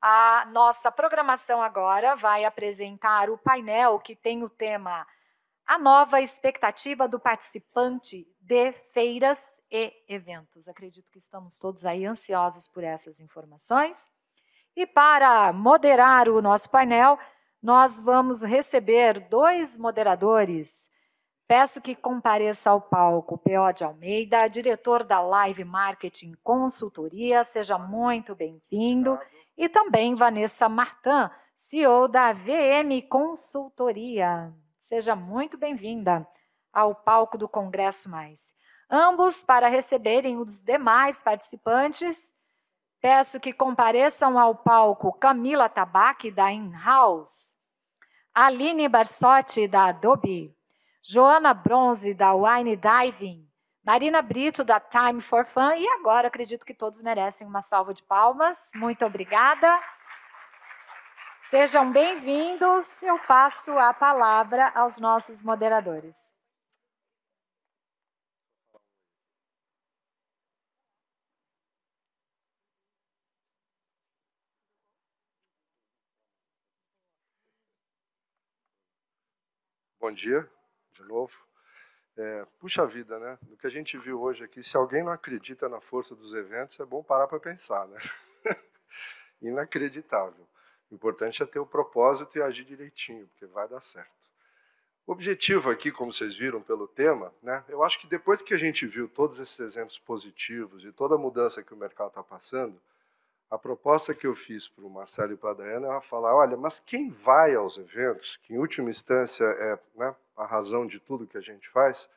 A nossa programação agora vai apresentar o painel que tem o tema A nova expectativa do participante de feiras e eventos. Acredito que estamos todos aí ansiosos por essas informações. E para moderar o nosso painel, nós vamos receber dois moderadores. Peço que compareça ao palco P.O. de Almeida, diretor da Live Marketing Consultoria. Seja muito bem-vindo. Claro e também Vanessa Martin, CEO da VM Consultoria. Seja muito bem-vinda ao palco do Congresso Mais. Ambos para receberem os demais participantes. Peço que compareçam ao palco Camila Tabaque, da InHouse, Aline Barsotti, da Adobe, Joana Bronze, da Wine Diving, Marina Brito, da Time for Fun. E agora acredito que todos merecem uma salva de palmas. Muito obrigada. Sejam bem-vindos. Eu passo a palavra aos nossos moderadores. Bom dia, de novo. É, puxa vida, né? Do que a gente viu hoje aqui, se alguém não acredita na força dos eventos, é bom parar para pensar, né? Inacreditável. O importante é ter o propósito e agir direitinho, porque vai dar certo. O objetivo aqui, como vocês viram pelo tema, né, eu acho que depois que a gente viu todos esses exemplos positivos e toda a mudança que o mercado está passando, a proposta que eu fiz para o Marcelo e para a Dayana é era falar: olha, mas quem vai aos eventos, que em última instância é né, a razão de tudo que a gente faz,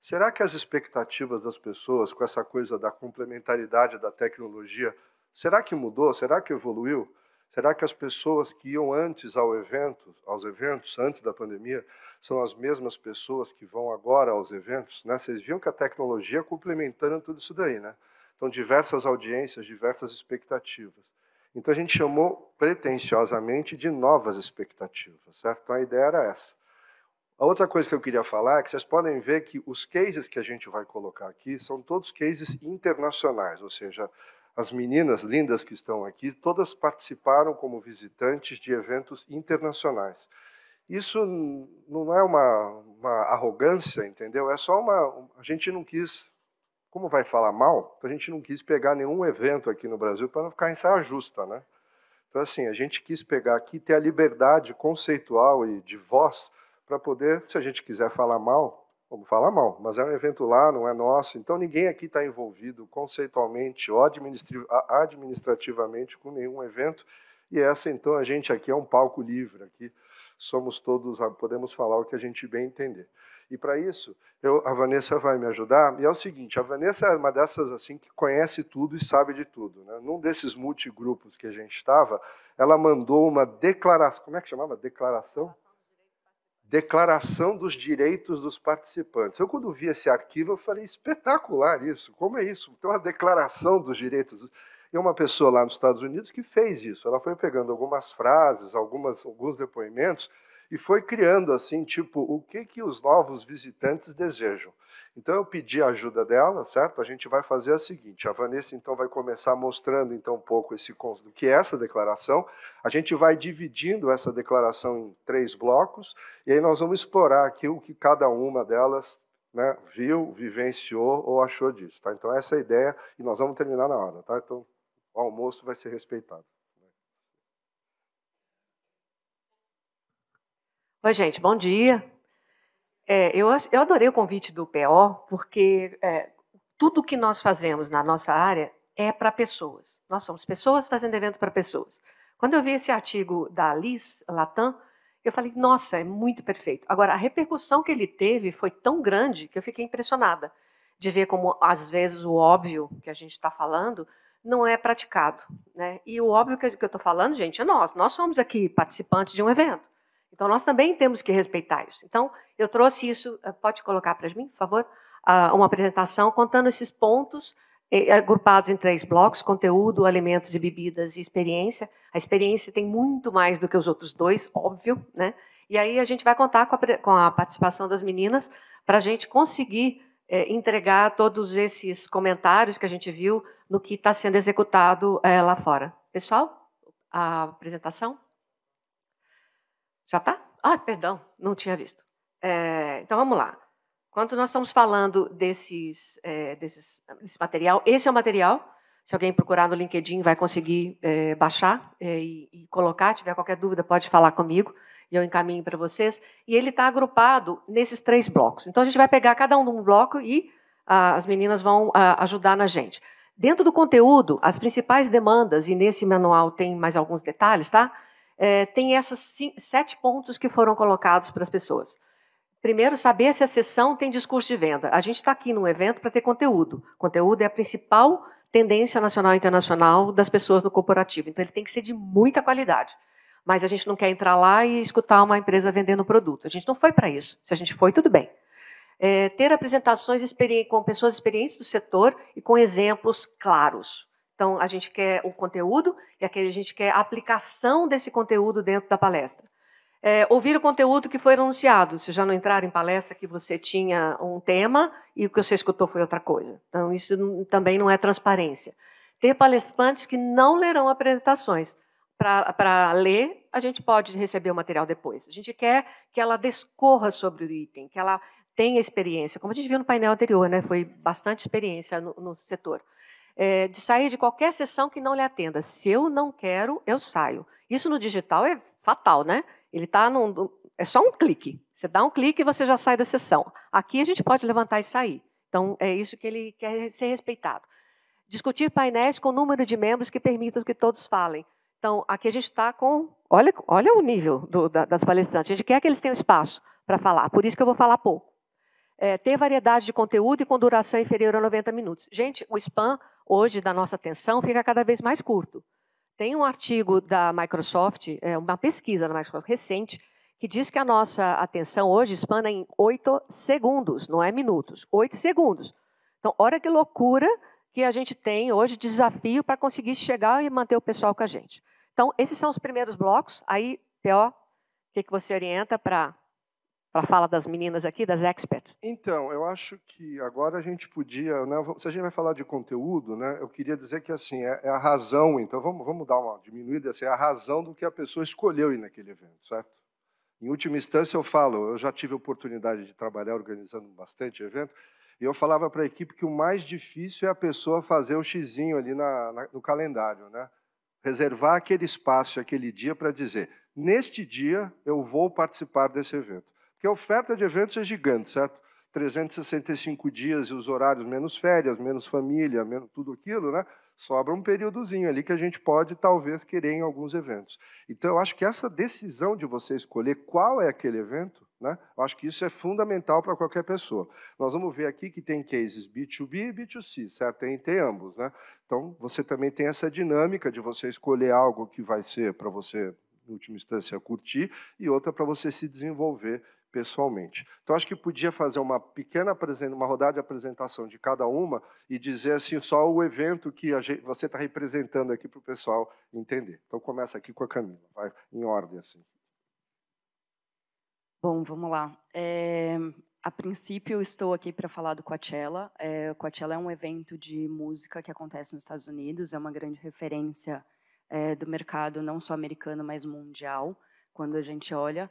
será que as expectativas das pessoas com essa coisa da complementaridade da tecnologia, será que mudou? Será que evoluiu? Será que as pessoas que iam antes ao evento, aos eventos, antes da pandemia, são as mesmas pessoas que vão agora aos eventos? Né? Vocês viram que a tecnologia complementando tudo isso daí, né? Então, diversas audiências, diversas expectativas. Então, a gente chamou pretensiosamente de novas expectativas, certo? Então, a ideia era essa. A outra coisa que eu queria falar é que vocês podem ver que os cases que a gente vai colocar aqui são todos cases internacionais, ou seja, as meninas lindas que estão aqui, todas participaram como visitantes de eventos internacionais. Isso não é uma, uma arrogância, entendeu? É só uma. A gente não quis como vai falar mal, então a gente não quis pegar nenhum evento aqui no Brasil para não ficar em saia justa, né? Então, assim, a gente quis pegar aqui ter a liberdade conceitual e de voz para poder, se a gente quiser falar mal, vamos falar mal. Mas é um evento lá, não é nosso. Então, ninguém aqui está envolvido conceitualmente ou administrativamente com nenhum evento. E essa, então, a gente aqui é um palco livre. Aqui somos todos, ah, podemos falar o que a gente bem entender. E para isso, eu, a Vanessa vai me ajudar. E é o seguinte: a Vanessa é uma dessas assim que conhece tudo e sabe de tudo. Né? Num desses multigrupos que a gente estava, ela mandou uma declaração. Como é que chamava? Declaração? Declaração dos Direitos dos Participantes. Eu, quando vi esse arquivo, eu falei: espetacular isso! Como é isso? Então, a declaração dos direitos. Dos... E uma pessoa lá nos Estados Unidos que fez isso. Ela foi pegando algumas frases, algumas, alguns depoimentos e foi criando assim, tipo, o que que os novos visitantes desejam. Então eu pedi a ajuda dela, certo? A gente vai fazer a seguinte, a Vanessa então vai começar mostrando então um pouco esse do que é essa declaração. A gente vai dividindo essa declaração em três blocos e aí nós vamos explorar aqui o que cada uma delas né, viu, vivenciou ou achou disso, tá? Então essa é a ideia e nós vamos terminar na hora, tá? Então o almoço vai ser respeitado. Oi, gente, bom dia. É, eu, eu adorei o convite do PO, porque é, tudo que nós fazemos na nossa área é para pessoas. Nós somos pessoas fazendo evento para pessoas. Quando eu vi esse artigo da Alice Latam, eu falei, nossa, é muito perfeito. Agora, a repercussão que ele teve foi tão grande que eu fiquei impressionada de ver como, às vezes, o óbvio que a gente está falando não é praticado. Né? E o óbvio que eu estou falando, gente, é nós. Nós somos aqui participantes de um evento. Então, nós também temos que respeitar isso. Então, eu trouxe isso, eh, pode colocar para mim, por favor, uma apresentação contando esses pontos eh, eh, agrupados em três blocos: conteúdo, alimentos e bebidas e experiência. A experiência tem muito mais do que os outros dois, óbvio, né? E aí a gente vai contar com a, com a participação das meninas para a gente conseguir é, entregar todos esses comentários que a gente viu no que está sendo executado é, lá fora. Pessoal, a apresentação. Já está? Ah, perdão, não tinha visto. É, então vamos lá. Quando nós estamos falando desses, é, desses, desse material, esse é o material. Se alguém procurar no LinkedIn, vai conseguir é, baixar é, e, e, colocar. Se tiver qualquer dúvida, pode falar comigo e eu encaminho para vocês. E ele está agrupado nesses três blocos. Então a gente vai pegar cada um de um bloco e a, as meninas vão a, ajudar na gente. Dentro do conteúdo, as principais demandas, e nesse manual tem mais alguns detalhes, tá? é, tem esses sete pontos que foram colocados para as pessoas. Primeiro, saber se a sessão tem discurso de venda. A gente está aqui num evento para ter conteúdo. Conteúdo é a principal tendência nacional e internacional das pessoas no corporativo. Então, ele tem que ser de muita qualidade. Mas a gente não quer entrar lá e escutar uma empresa vendendo produto. A gente não foi para isso. Se a gente foi, tudo bem. É, ter apresentações com pessoas experientes do setor e com exemplos claros. Então, a gente quer o conteúdo e aqui a gente quer a aplicação desse conteúdo dentro da palestra. É, ouvir o conteúdo que foi anunciado. Se já não entrar em palestra que você tinha um tema e o que você escutou foi outra coisa. Então, isso também não é transparência. Ter palestrantes que não lerão apresentações. Para ler, a gente pode receber o material depois. A gente quer que ela descorra sobre o item, que ela tenha experiência. Como a gente viu no painel anterior, né? foi bastante experiência no, no setor é, de sair de qualquer sessão que não lhe atenda. Se eu não quero, eu saio. Isso no digital é fatal, né? Ele está num. É só um clique. Você dá um clique e você já sai da sessão. Aqui a gente pode levantar e sair. Então, é isso que ele quer ser respeitado. Discutir painéis com número de membros que permitam que todos falem. Então, aqui a gente está com. Olha, olha o nível do, da, das palestrantes. A gente quer que eles tenham espaço para falar. Por isso que eu vou falar pouco. É, ter variedade de conteúdo e com duração inferior a 90 minutos. Gente, o spam hoje da nossa atenção fica cada vez mais curto. Tem um artigo da Microsoft, é, uma pesquisa da Microsoft recente, que diz que a nossa atenção hoje expanda em 8 segundos, não é minutos, 8 segundos. Então, olha que loucura que a gente tem hoje desafio para conseguir chegar e manter o pessoal com a gente. Então, esses são os primeiros blocos. Aí, P.O., o que, que você orienta para para a fala das meninas aqui, das experts? Então, eu acho que agora a gente podia, né, se a gente vai falar de conteúdo, né, eu queria dizer que assim é, é a razão, então vamos, vamos dar uma diminuída, assim, é a razão do que a pessoa escolheu ir naquele evento, certo? Em última instância, eu falo, eu já tive a oportunidade de trabalhar organizando bastante evento, e eu falava para a equipe que o mais difícil é a pessoa fazer o um xizinho ali na, na, no calendário, né? Reservar aquele espaço, aquele dia para dizer, neste dia eu vou participar desse evento. Porque a oferta de eventos é gigante, certo? 365 dias e os horários menos férias, menos família, menos tudo aquilo, né? Sobra um períodozinho ali que a gente pode talvez querer em alguns eventos. Então, eu acho que essa decisão de você escolher qual é aquele evento, né? Eu acho que isso é fundamental para qualquer pessoa. Nós vamos ver aqui que tem cases B2B e B2C, certo? Tem, tem ambos, né? Então, você também tem essa dinâmica de você escolher algo que vai ser para você, em última instância, curtir e outra para você se desenvolver pessoalmente. Então acho que podia fazer uma pequena uma rodada de apresentação de cada uma e dizer assim só o evento que gente, você está representando aqui para o pessoal entender. Então começa aqui com a Camila, vai em ordem assim. Bom, vamos lá. É, a princípio estou aqui para falar do Coachella. É, o Coachella é um evento de música que acontece nos Estados Unidos, é uma grande referência é, do mercado não só americano mas mundial quando a gente olha.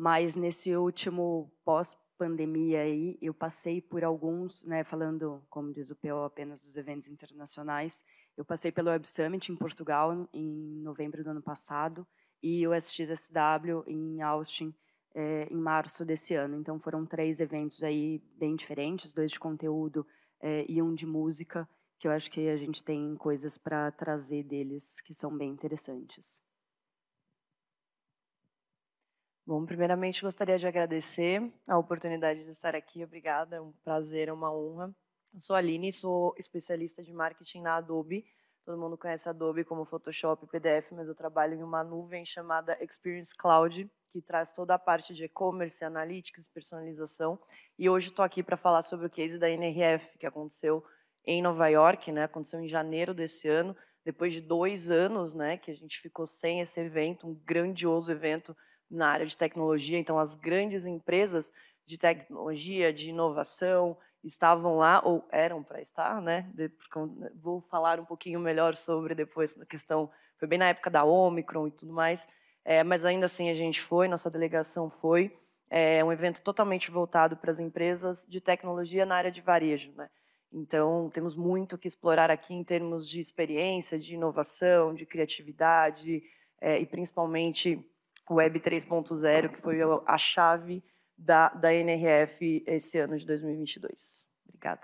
Mas nesse último pós-pandemia aí, eu passei por alguns, né, falando, como diz o PO, apenas dos eventos internacionais. Eu passei pelo Web Summit em Portugal em novembro do ano passado e o SXSW em Austin eh, em março desse ano. Então foram três eventos aí bem diferentes, dois de conteúdo eh, e um de música, que eu acho que a gente tem coisas para trazer deles que são bem interessantes. Bom, primeiramente gostaria de agradecer a oportunidade de estar aqui. Obrigada, é um prazer, é uma honra. Eu sou a Aline, sou especialista de marketing na Adobe. Todo mundo conhece Adobe como Photoshop, PDF, mas eu trabalho em uma nuvem chamada Experience Cloud, que traz toda a parte de e-commerce, analytics, personalização. E hoje estou aqui para falar sobre o case da NRF, que aconteceu em Nova York, né? aconteceu em janeiro desse ano, depois de dois anos né, que a gente ficou sem esse evento, um grandioso evento na área de tecnologia, então as grandes empresas de tecnologia, de inovação, estavam lá ou eram para estar, né? Vou falar um pouquinho melhor sobre depois a questão. Foi bem na época da Omicron e tudo mais, é, mas ainda assim a gente foi, nossa delegação foi. É um evento totalmente voltado para as empresas de tecnologia na área de varejo, né? Então temos muito que explorar aqui em termos de experiência, de inovação, de criatividade é, e principalmente Web 3.0, que foi a chave da, da NRF esse ano de 2022. Obrigada.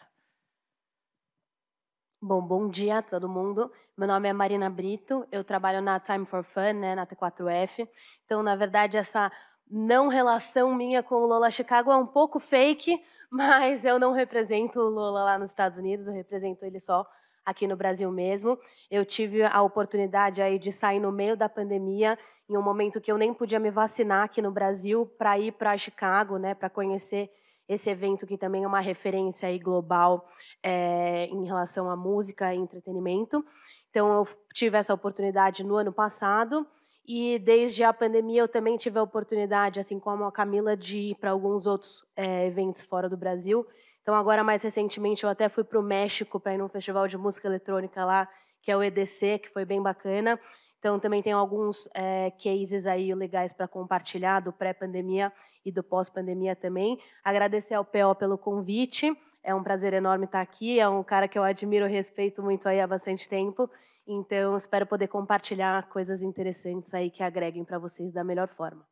Bom, bom dia a todo mundo. Meu nome é Marina Brito, eu trabalho na Time for Fun, né, na T4F. Então, na verdade, essa não relação minha com o Lola Chicago é um pouco fake, mas eu não represento o Lola lá nos Estados Unidos, eu represento ele só aqui no Brasil mesmo. Eu tive a oportunidade aí de sair no meio da pandemia, em um momento que eu nem podia me vacinar aqui no Brasil, para ir para Chicago, né, para conhecer esse evento que também é uma referência aí global é, em relação à música e entretenimento. Então, eu tive essa oportunidade no ano passado e desde a pandemia eu também tive a oportunidade, assim como a Camila, de ir para alguns outros é, eventos fora do Brasil. Então, agora, mais recentemente, eu até fui para o México para ir num festival de música eletrônica lá, que é o EDC, que foi bem bacana. Então, também tem alguns é, cases aí legais para compartilhar do pré-pandemia e do pós-pandemia também. Agradecer ao PO pelo convite. É um prazer enorme estar tá aqui. É um cara que eu admiro e respeito muito aí há bastante tempo. Então, espero poder compartilhar coisas interessantes aí que agreguem para vocês da melhor forma.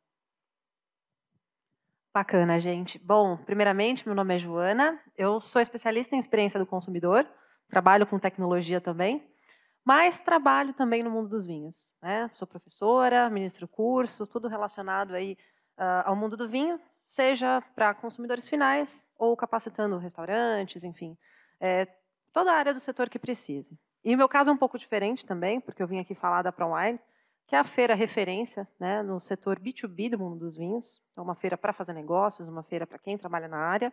Bacana, gente. Bom, primeiramente, meu nome é Joana, eu sou especialista em experiência do consumidor, trabalho com tecnologia também, mas trabalho também no mundo dos vinhos. Né? Sou professora, ministro cursos, tudo relacionado aí, uh, ao mundo do vinho, seja para consumidores finais ou capacitando restaurantes, enfim, é, toda a área do setor que precise. E o meu caso é um pouco diferente também, porque eu vim aqui falar da ProWine, que é a feira referência né, no setor B2B do mundo dos vinhos. É uma feira para fazer negócios, uma feira para quem trabalha na área.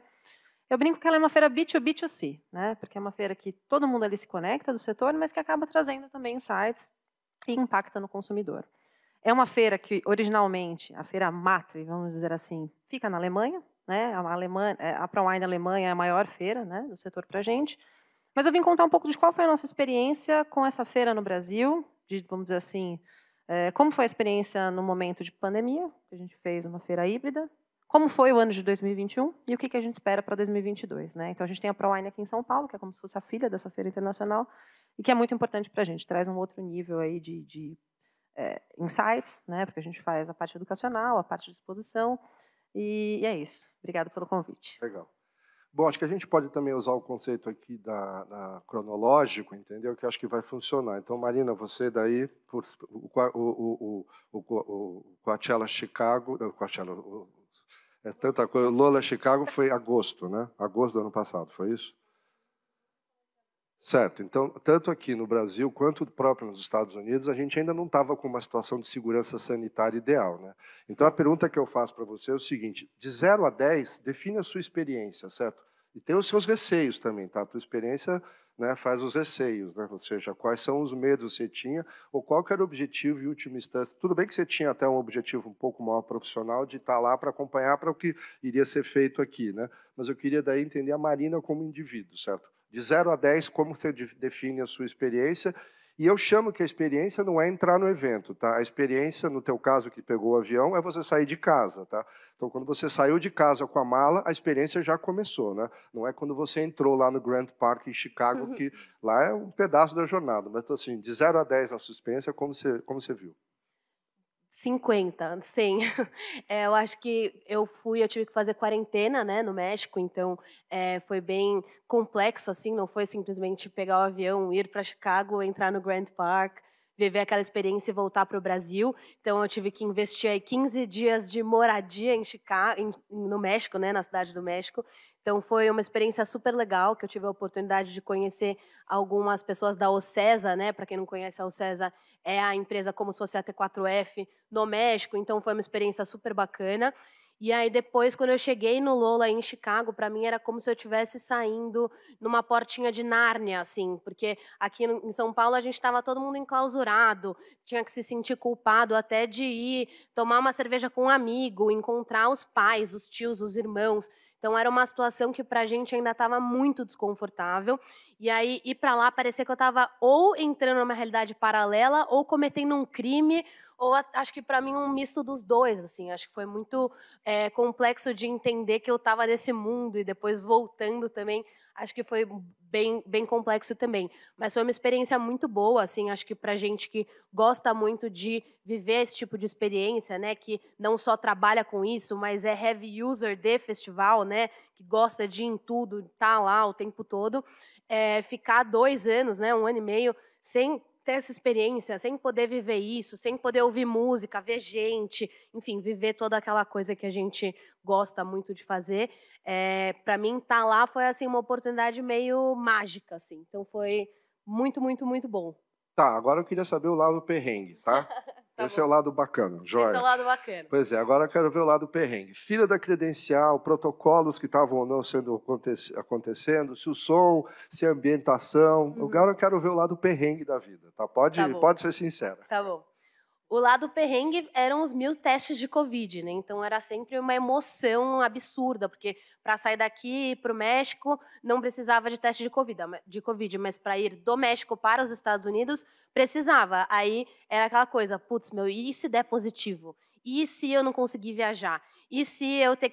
Eu brinco que ela é uma feira B2B2C, né, porque é uma feira que todo mundo ali se conecta do setor, mas que acaba trazendo também insights e impacta no consumidor. É uma feira que, originalmente, a feira Matre, vamos dizer assim, fica na Alemanha. Né, é é, a, Alemanha, a ProWine Alemanha é a maior feira né, do setor para a gente. Mas eu vim contar um pouco de qual foi a nossa experiência com essa feira no Brasil, de, vamos dizer assim, eh, como foi a experiência no momento de pandemia, que a gente fez uma feira híbrida? Como foi o ano de 2021 e o que, a gente espera para 2022? Né? Então, a gente tem a ProWine aqui em São Paulo, que é como se fosse a filha dessa feira internacional e que é muito importante para a gente, traz um outro nível aí de, de é, insights, né? porque a gente faz a parte educacional, a parte de exposição, e, e é isso. Obrigado pelo convite. Legal. Bom, acho que a gente pode também usar o conceito aqui da, da cronológico, entendeu? Que acho que vai funcionar. Então, Marina, você daí, por, o, o, o, o, Coachella Chicago, o Coachella, é tanta coisa, Lola Chicago foi agosto, né? Agosto do ano passado, foi isso? Certo. Então, tanto aqui no Brasil quanto próprio nos Estados Unidos, a gente ainda não estava com uma situação de segurança sanitária ideal. Né? Então, a pergunta que eu faço para você é o seguinte: de 0 a 10, define a sua experiência, certo? E tem os seus receios também, tá? A tua experiência né, faz os receios, né? ou seja, quais são os medos que você tinha, ou qual era o objetivo e última instância. Tudo bem que você tinha até um objetivo um pouco maior profissional de estar tá lá para acompanhar para o que iria ser feito aqui, né? mas eu queria daí entender a Marina como indivíduo, certo? De 0 a 10, como você define a sua experiência? E eu chamo que a experiência não é entrar no evento, tá? A experiência, no teu caso que pegou o avião, é você sair de casa, tá? Então, quando você saiu de casa com a mala, a experiência já começou, né? Não é quando você entrou lá no Grand Park em Chicago, uhum. que lá é um pedaço da jornada. Mas, assim, de 0 a 10 na sua experiência, como você, como você viu? 50, 100. É, eu acho que eu fui, eu tive que fazer quarentena, né, no México, então é, foi bem complexo, assim, não foi simplesmente pegar o avião, ir para Chicago, entrar no Grand Park, viver aquela experiência e voltar para o Brasil. Então eu tive que investir aí 15 dias de moradia em Chicago, em, no México, né, na cidade do México, então foi uma experiência super legal que eu tive a oportunidade de conhecer algumas pessoas da OCESA, né? Para quem não conhece a OCESA, é a empresa como se fosse a T4F no México, então foi uma experiência super bacana. E aí depois, quando eu cheguei no Lola em Chicago, para mim era como se eu estivesse saindo numa portinha de Nárnia, assim, porque aqui em São Paulo a gente estava todo mundo enclausurado, tinha que se sentir culpado até de ir tomar uma cerveja com um amigo, encontrar os pais, os tios, os irmãos. Então era uma situação que para a gente ainda estava muito desconfortável. E aí ir para lá parecia que eu estava ou entrando numa realidade paralela ou cometendo um crime ou acho que para mim um misto dos dois, assim, acho que foi muito é, complexo de entender que eu estava nesse mundo e depois voltando também acho que foi bem, bem complexo também. Mas foi uma experiência muito boa, assim, acho que para gente que gosta muito de viver esse tipo de experiência, né, que não só trabalha com isso, mas é heavy user de festival, né, que gosta de ir em tudo, tá lá o tempo todo, é, ficar dois anos, né, um ano e meio sem ter essa experiência, sem poder viver isso, sem poder ouvir música, ver gente, enfim, viver toda aquela coisa que a gente gosta muito de fazer, é, eh, para mim estar tá lá foi assim uma oportunidade meio mágica, assim. Então foi muito, muito, muito bom. Tá, agora eu queria saber o lado perrengue, tá? Tá Esse é bom. é o lado bacana, Jorge. Esse é o lado bacana. Pois é, agora eu quero ver o lado perrengue. Fila da credencial, protocolos que estavam ou não sendo acontecendo, se o som, se a ambientação. Uhum. Agora eu quero ver o lado perrengue da vida, tá? Pode, tá pode ser sincera. Tá bom. O lado perrengue eram os mil testes de Covid, né? Então era sempre uma emoção absurda, porque para sair daqui para o México não precisava de teste de Covid, de COVID mas para ir do México para os Estados Unidos precisava. Aí era aquela coisa, putz, meu, e se der positivo? E se eu não conseguir viajar? E se eu que,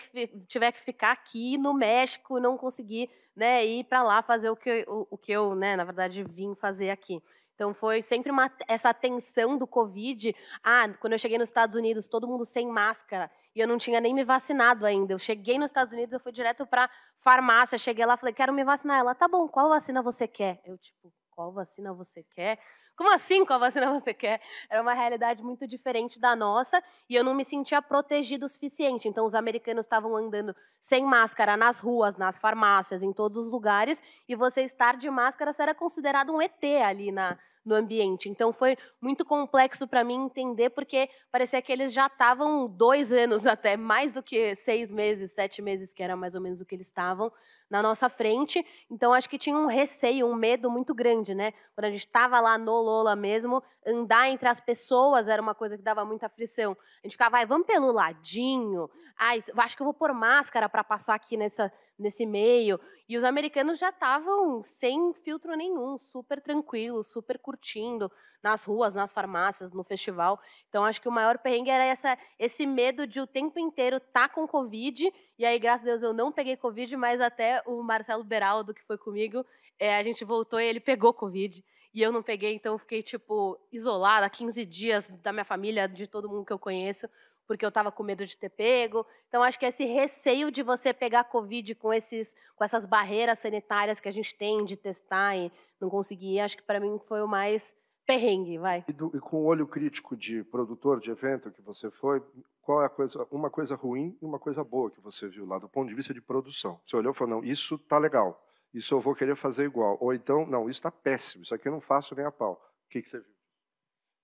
tiver que ficar aqui no México e não conseguir né, ir para lá fazer o que, o, o que eu, né, na verdade, vim fazer aqui? Então foi sempre uma, essa tensão do Covid. Ah, quando eu cheguei nos Estados Unidos, todo mundo sem máscara e eu não tinha nem me vacinado ainda. Eu cheguei nos Estados Unidos, eu fui direto para farmácia, cheguei lá, falei, quero me vacinar. Ela, tá bom, qual vacina você quer? Eu tipo, qual vacina você quer? Como assim qual vacina você quer? Era uma realidade muito diferente da nossa e eu não me sentia protegida o suficiente. Então, os americanos estavam andando sem máscara nas ruas, nas farmácias, em todos os lugares e você estar de máscara era considerado um ET ali na, no ambiente. Então foi muito complexo para mim entender, porque parecia que eles já estavam dois anos até, mais do que seis meses, sete meses, que era mais ou menos o que eles estavam, na nossa frente. Então acho que tinha um receio, um medo muito grande, né? Quando a gente estava lá no Lola mesmo, andar entre as pessoas era uma coisa que dava muita aflição. A gente ficava, vai, vamos pelo ladinho. Ai, acho que eu vou pôr máscara para passar aqui nessa, nesse meio. E os americanos já estavam sem filtro nenhum, super tranquilo super curtindo nas ruas, nas farmácias, no festival. Então acho que o maior perrengue era essa, esse medo de o tempo inteiro estar tá com Covid. E aí, graças a Deus, eu não peguei Covid, mas até o Marcelo Beraldo, que foi comigo, é, a gente voltou e ele pegou Covid. E eu não peguei, então eu fiquei, tipo, isolada 15 dias da minha família, de todo mundo que eu conheço, porque eu estava com medo de ter pego. Então, acho que esse receio de você pegar Covid com, esses, com essas barreiras sanitárias que a gente tem de testar e não conseguir, acho que para mim foi o mais perrengue, vai. E, do, e com o olho crítico de produtor de evento que você foi, qual é a coisa, uma coisa ruim e uma coisa boa que você viu lá, do ponto de vista de produção? Você olhou e falou, não, isso tá legal isso eu vou querer fazer igual. Ou então, não, isso está péssimo, isso aqui eu não faço nem a pau. O que, que você viu?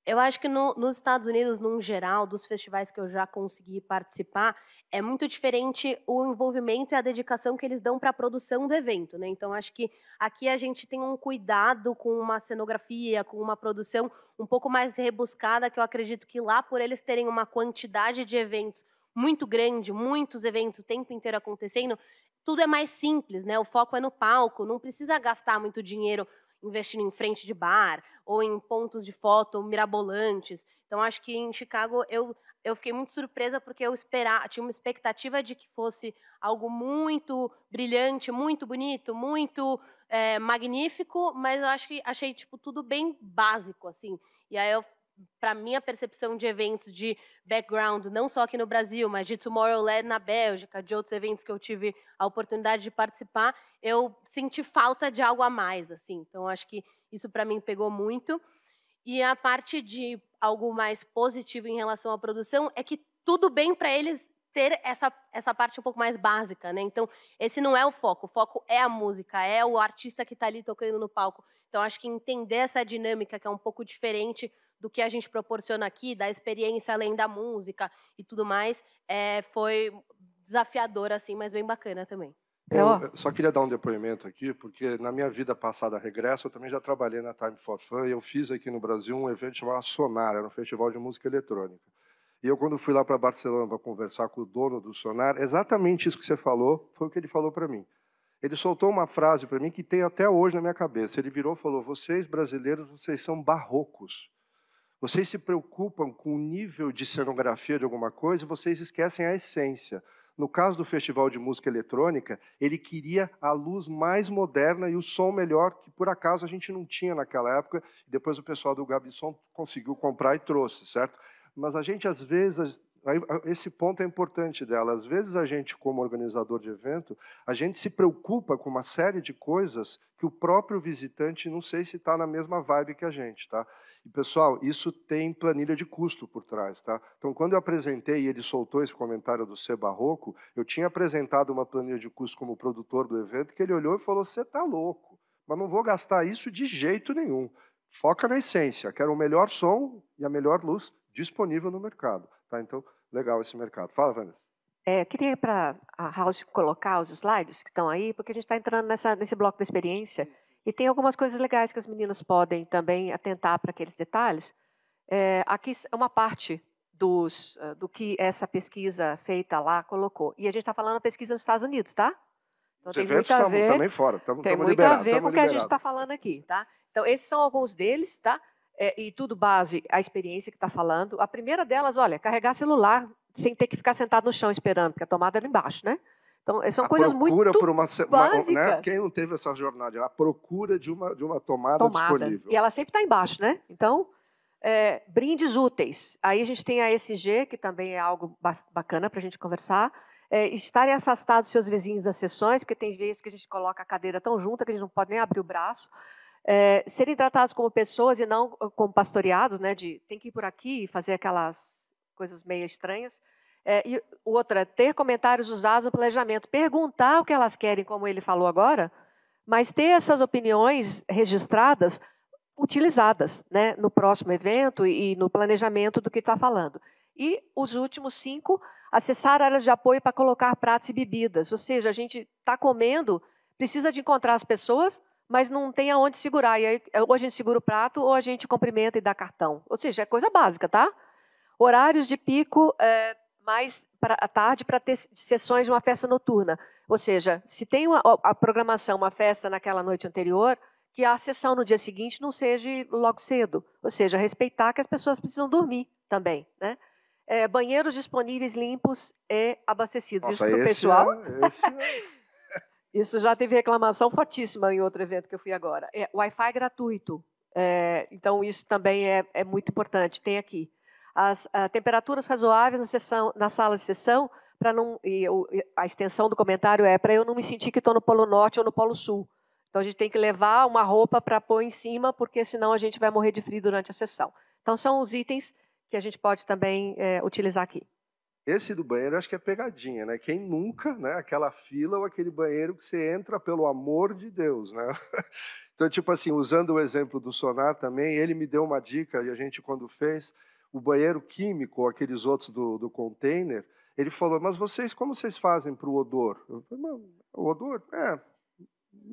Eu acho que no, nos Estados Unidos, num geral, dos festivais que eu já consegui participar, é muito diferente o envolvimento e a dedicação que eles dão para a produção do evento. Né? Então, acho que aqui a gente tem um cuidado com uma cenografia, com uma produção um pouco mais rebuscada, que eu acredito que lá, por eles terem uma quantidade de eventos muito grande, muitos eventos o tempo inteiro acontecendo, tudo é mais simples, né? O foco é no palco, não precisa gastar muito dinheiro investindo em frente de bar ou em pontos de foto mirabolantes. Então acho que em Chicago eu eu fiquei muito surpresa porque eu esperava, tinha uma expectativa de que fosse algo muito brilhante, muito bonito, muito é, magnífico, mas eu acho que achei tipo tudo bem básico assim. E aí eu para minha percepção de eventos de background, não só aqui no Brasil, mas de Tomorrowland é na Bélgica, de outros eventos que eu tive a oportunidade de participar, eu senti falta de algo a mais, assim. Então acho que isso para mim pegou muito. E a parte de algo mais positivo em relação à produção é que tudo bem para eles ter essa, essa parte um pouco mais básica, né? Então, esse não é o foco. O foco é a música, é o artista que está ali tocando no palco. Então, acho que entender essa dinâmica que é um pouco diferente do que a gente proporciona aqui, da experiência além da música e tudo mais, é, foi desafiador, assim, mas bem bacana também. É, eu só queria dar um depoimento aqui, porque na minha vida passada regresso, eu também já trabalhei na Time for Fun e eu fiz aqui no Brasil um evento chamado Sonar, era um festival de música eletrônica. E eu, quando fui lá para Barcelona para conversar com o dono do Sonar, exatamente isso que você falou foi o que ele falou para mim. Ele soltou uma frase para mim que tem até hoje na minha cabeça. Ele virou e falou: Vocês brasileiros, vocês são barrocos. Vocês se preocupam com o nível de cenografia de alguma coisa e vocês esquecem a essência. No caso do Festival de Música Eletrônica, ele queria a luz mais moderna e o som melhor, que por acaso a gente não tinha naquela época. Depois o pessoal do Gabson conseguiu comprar e trouxe, certo? Mas a gente, às vezes, esse ponto é importante dela. Às vezes a gente, como organizador de evento, a gente se preocupa com uma série de coisas que o próprio visitante não sei se está na mesma vibe que a gente, tá? E pessoal, isso tem planilha de custo por trás, tá? Então, quando eu apresentei e ele soltou esse comentário do C Barroco, eu tinha apresentado uma planilha de custo como produtor do evento que ele olhou e falou: "Você tá louco? Mas não vou gastar isso de jeito nenhum. Foca na essência. Quero o melhor som e a melhor luz disponível no mercado. Tá? Então, legal esse mercado. Fala, Vanessa. É, queria para a House colocar os slides que estão aí, porque a gente está entrando nessa, nesse bloco da experiência e tem algumas coisas legais que as meninas podem também atentar para aqueles detalhes. É, aqui é uma parte dos, ah, do que essa pesquisa feita lá colocou. E a gente está falando da pesquisa nos Estados Unidos, tá? Então, Os tem eventos muito a ver, também fora. Tamo, tem tamo muito liberado, a ver com o que a gente está falando aqui, tá? Então, esses são alguns deles, tá? é, e tudo base a experiência que está falando. A primeira delas, olha, carregar celular sem ter que ficar sentado no chão esperando, porque a tomada era embaixo, né? Então, é, são a coisas muito por uma, básicas. Uma, né? Quem não teve essa jornada? A procura de uma, de uma tomada, tomada. disponível. E ela sempre está embaixo, né? Então, é, brindes úteis. Aí a gente tem a SG que também é algo bacana para a gente conversar. É, estarem afastados dos seus vizinhos das sessões, porque tem vezes que a gente coloca a cadeira tão junta que a gente não pode nem abrir o braço é, serem tratados como pessoas e não ah, como pastoreados, né? De tem que ir por aqui e fazer aquelas coisas meio estranhas. É, e outra, ter comentários usados no planejamento, perguntar o que elas querem, como ele falou agora, mas ter essas opiniões registradas, utilizadas, né? No próximo evento e no planejamento do que está falando. E os últimos cinco, acessar áreas de apoio para colocar pratos e bebidas. Ou seja, a gente está comendo, precisa de encontrar as pessoas mas não tem aonde segurar. E aí, é, ou a gente segura o prato, ou a gente cumprimenta e dá cartão. Ou seja, é coisa básica, tá? Horários de pico é, mais para a tarde para ter sessões de uma festa noturna. Ou seja, se tem uma, a programação, uma festa naquela noite anterior, que a sessão no dia seguinte não seja logo cedo. Ou seja, respeitar que as pessoas precisam dormir também, né? É, banheiros disponíveis, limpos e abastecidos. Nossa, Isso para o pessoal. É, esse é... Isso já teve reclamação fortíssima em outro evento que eu fui agora. É, Wi-Fi gratuito. É, então, isso também é, é, muito importante. Tem aqui. As a, ah, temperaturas razoáveis na, sessão, na sala de sessão, para não. E, a extensão do comentário é para eu não me sentir que estou no Polo Norte ou no Polo Sul. Então, a gente tem que levar uma roupa para pôr em cima, porque senão a gente vai morrer de frio durante a sessão. Então, são os itens que a gente pode também é, utilizar aqui. Esse do banheiro acho que é pegadinha, né? Quem nunca, né? Aquela fila ou aquele banheiro que você entra pelo amor de Deus, né? Então, tipo assim, usando o exemplo do Sonar também, ele me deu uma dica e a gente quando fez o banheiro químico, aqueles outros do, do container, ele falou: mas vocês como vocês fazem para o odor? Eu falei, o odor, é, a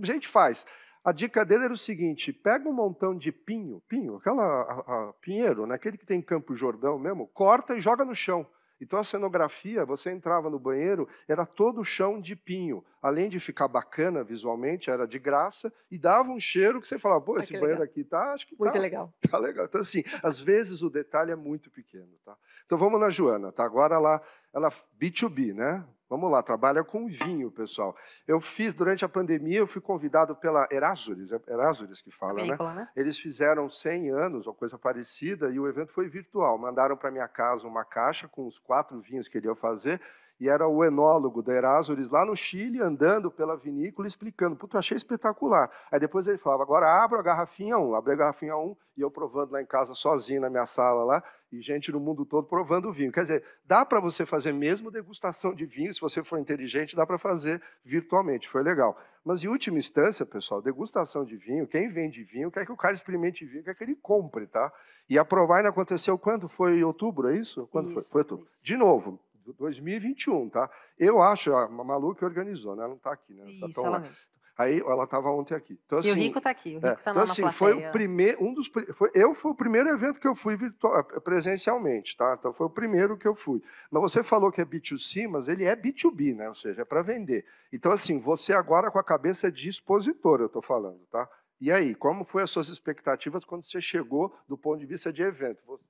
gente faz. A dica dele era o seguinte: pega um montão de pinho, pinho, aquela a, a, pinheiro, naquele né, que tem em Campo Jordão mesmo, corta e joga no chão. Então a cenografia, você entrava no banheiro, era todo chão de pinho. Além de ficar bacana visualmente, era de graça e dava um cheiro que você falava, pô, ah, esse banheiro legal. aqui tá, acho que muito tá, legal. Tá legal. Então assim, às vezes o detalhe é muito pequeno, tá? Então vamos na Joana, tá? Agora ela ela B2B, né? Vamos lá, trabalha com vinho, pessoal. Eu fiz, durante a pandemia, eu fui convidado pela Erasures, é Erasures que fala, película, né? né? Eles fizeram 100 anos, ou coisa parecida, e o evento foi virtual. Mandaram para minha casa uma caixa com os quatro vinhos que iriam fazer, e era o enólogo da Erasuris lá no Chile, andando pela vinícola, explicando. Puta, eu achei espetacular. Aí depois ele falava, agora abro a garrafinha 1, abri a garrafinha 1, e eu provando lá em casa sozinho, na minha sala lá, e gente no mundo todo provando vinho. Quer dizer, dá para você fazer mesmo degustação de vinho, se você for inteligente, dá para fazer virtualmente, foi legal. Mas em última instância, pessoal, degustação de vinho, quem vende vinho quer que o cara experimente vinho, quer que ele compre, tá? E a ainda aconteceu quando? Foi em outubro, é isso? Quando isso, foi? Foi outubro. Isso. De novo, 2021, tá? Eu acho, a Malu que organizou, né? Ela não está aqui, né? Ela tá Isso, tá ela mesmo. Aí ela estava ontem aqui. Então, assim, e o assim, Rico está aqui, o é, Rico está é, então, assim, foi o primeiro, um dos, foi, eu foi o primeiro evento que eu fui virtual, presencialmente, tá? Então foi o primeiro que eu fui. Mas você falou que é B2C, mas ele é B2B, né? Ou seja, é para vender. Então assim, você agora com a cabeça é de expositor, eu estou falando, tá? E aí, como foi as suas expectativas quando você chegou do ponto de vista de evento? Você...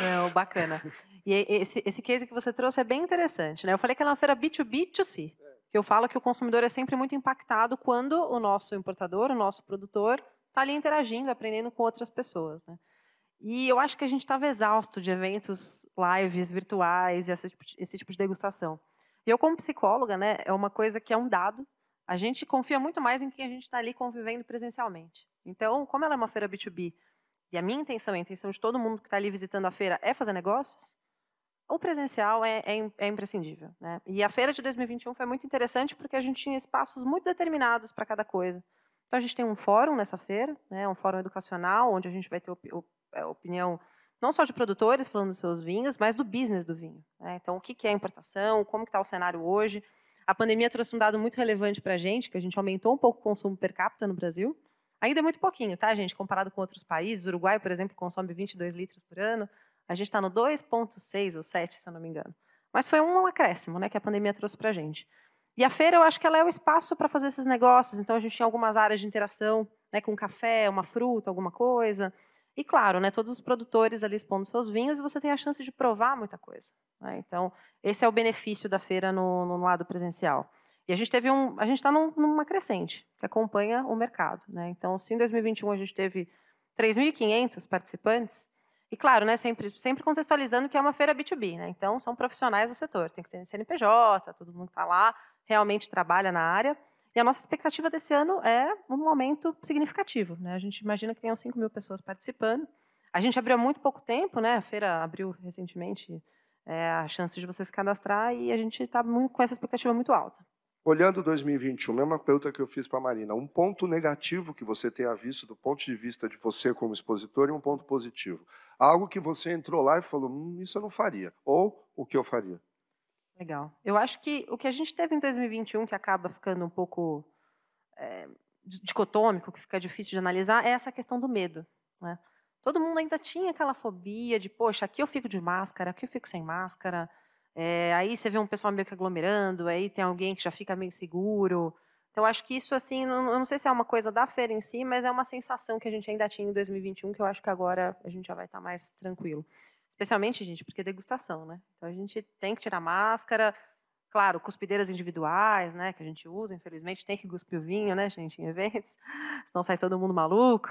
Não, bacana. E esse, esse case que você trouxe é bem interessante. Né? Eu falei que ela é uma feira B2B2C, é. que eu falo que o consumidor é sempre muito impactado quando o nosso importador, o nosso produtor, está ali interagindo, aprendendo com outras pessoas. Né? E eu acho que a gente estava exausto de eventos, lives virtuais, esse tipo de, esse tipo de degustação. E eu, como psicóloga, né, é uma coisa que é um dado. A gente confia muito mais em quem a gente está ali convivendo presencialmente. Então, como ela é uma feira B2B, e a minha intenção, a intenção de todo mundo que está ali visitando a feira é fazer negócios, o presencial é, é, é, imprescindível. Né? E a feira de 2021 foi muito interessante porque a gente tinha espaços muito determinados para cada coisa. Então, a gente tem um fórum nessa feira, né, um fórum educacional, onde a gente vai ter op op é, opinião não só de produtores falando dos seus vinhos, mas do business do vinho. Né? Então, o que, que é importação, como está o cenário hoje. A pandemia trouxe um dado muito relevante para a gente, que a gente aumentou um pouco o consumo per capita no Brasil. Ainda é muito pouquinho, tá, gente? Comparado com outros países. O Uruguai, por exemplo, consome 22 litros por ano. A gente está no 2,6 ou 7, se eu não me engano. Mas foi um acréscimo né, que a pandemia trouxe para a gente. E a feira, eu acho que ela é o espaço para fazer esses negócios. Então, a gente tinha algumas áreas de interação né, com café, uma fruta, alguma coisa. E, claro, né, todos os produtores ali expondo seus vinhos e você tem a chance de provar muita coisa. Né? Então, esse é o benefício da feira no, no lado presencial. E a gente teve um, a gente está num, numa crescente que acompanha o mercado, né? Então, se em 2021 a gente teve 3.500 participantes, e claro, né, sempre, sempre contextualizando que é uma feira B2B, né? Então são profissionais do setor, tem que ter CNPJ, todo mundo está lá, realmente trabalha na área. E a nossa expectativa desse ano é um aumento significativo. Né? A gente imagina que tenham 5 mil pessoas participando. A gente abriu há muito pouco tempo, né? A feira abriu recentemente é, a chance de você se cadastrar e a gente está com essa expectativa muito alta. Olhando 2021, mesma é pergunta que eu fiz para a Marina. Um ponto negativo que você tenha visto do ponto de vista de você como expositor e um ponto positivo. Algo que você entrou lá e falou, hum, isso eu não faria. Ou o que eu faria. Legal. Eu acho que o que a gente teve em 2021, que acaba ficando um pouco é, dicotômico, que fica difícil de analisar, é essa questão do medo. Né? Todo mundo ainda tinha aquela fobia de, poxa, aqui eu fico de máscara, aqui eu fico sem máscara. É, aí você vê um pessoal meio que aglomerando, aí tem alguém que já fica meio seguro. Então, acho que isso, assim, não, eu não sei se é uma coisa da feira em si, mas é uma sensação que a gente ainda tinha em 2021, que eu acho que agora a gente já vai estar tá mais tranquilo. Especialmente, gente, porque é degustação, né? Então, a gente tem que tirar máscara, claro, cuspideiras individuais, né, que a gente usa, infelizmente, tem que cuspir o vinho, né, gente, em eventos, senão sai todo mundo maluco.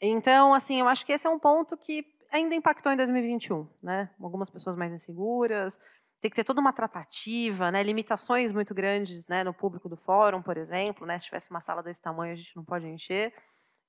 Então, assim, eu acho que esse é um ponto que ainda impactou em 2021, né? Algumas pessoas mais inseguras, tem que ter toda uma tratativa, né? limitações muito grandes né? no público do fórum, por exemplo. Né? Se tivesse uma sala desse tamanho, a gente não pode encher.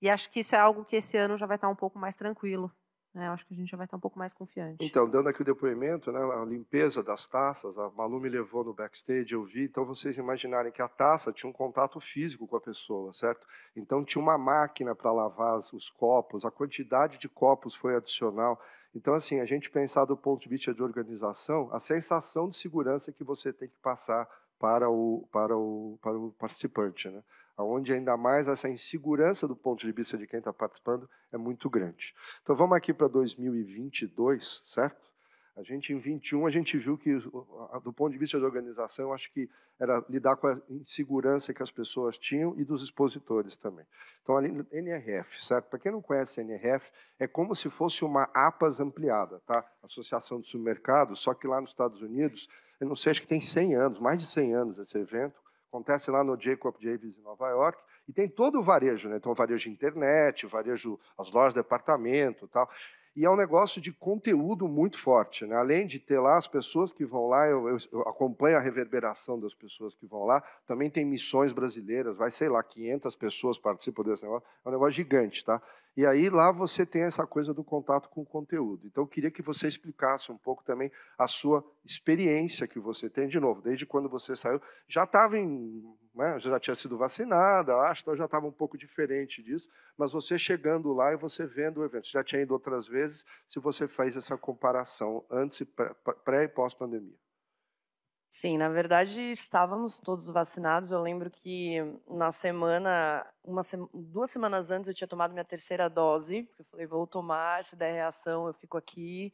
E acho que isso é algo que esse ano já vai estar um pouco mais tranquilo. Né? Acho que a gente já vai estar um pouco mais confiante. Então, dando aqui o depoimento, né, a limpeza das taças, a Malu me levou no backstage, eu vi. Então, vocês imaginarem que a taça tinha um contato físico com a pessoa, certo? Então, tinha uma máquina para lavar os copos, a quantidade de copos foi adicional. Então, assim, a gente pensar do ponto de vista de organização, a sensação de segurança que você tem que passar para o, para o, para o participante, né? onde ainda mais essa insegurança do ponto de vista de quem está participando é muito grande. Então, vamos aqui para 2022, certo? A gente, em 21, a gente viu que, do ponto de vista da organização, acho que era lidar com a insegurança que as pessoas tinham e dos expositores também. Então, ali no NRF, certo? Para quem não conhece a NRF, é como se fosse uma APAS ampliada, tá? Associação de Supermercados, só que lá nos Estados Unidos, eu não sei, acho que tem 100 anos, mais de 100 anos esse evento, acontece lá no Jacob Davis em Nova York, e tem todo o varejo, né? Então, varejo de internet, varejo, as lojas de departamento tal. E é um negócio de conteúdo muito forte. Né? Além de ter lá as pessoas que vão lá, eu, eu, eu, acompanho a reverberação das pessoas que vão lá, também tem missões brasileiras, vai, sei lá, 500 pessoas participam desse negócio. É um negócio gigante, tá? E aí lá você tem essa coisa do contato com o conteúdo. Então eu queria que você explicasse um pouco também a sua experiência que você tem de novo, desde quando você saiu, já estava em, né, já tinha sido vacinada, acho, então já estava um pouco diferente disso, mas você chegando lá e você vendo o evento, já tinha ido outras vezes, se você faz essa comparação antes e pré, pré e pós pandemia. Sim, na verdade estávamos todos vacinados. Eu lembro que na semana, uma, duas semanas antes, eu tinha tomado minha terceira dose. Eu falei, vou tomar, se der reação, eu fico aqui,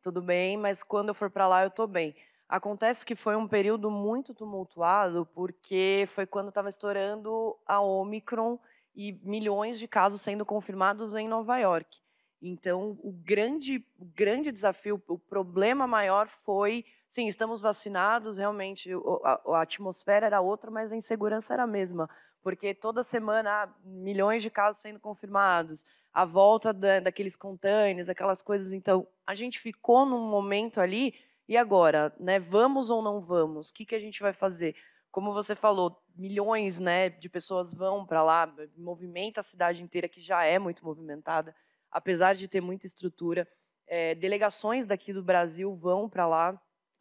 tudo bem, mas quando eu for para lá, eu estou bem. Acontece que foi um período muito tumultuado, porque foi quando estava estourando a Omicron e milhões de casos sendo confirmados em Nova York. Então, o grande, o grande desafio, o problema maior foi sim, estamos vacinados, realmente a, a atmosfera era outra, mas a insegurança era a mesma, porque toda semana há ah, milhões de casos sendo confirmados, a volta da, daqueles containers, aquelas coisas. Então, a gente ficou num momento ali, e agora? Né, vamos ou não vamos? O que, que a gente vai fazer? Como você falou, milhões né, de pessoas vão para lá, movimenta a cidade inteira, que já é muito movimentada, apesar de ter muita estrutura. É, delegações daqui do Brasil vão para lá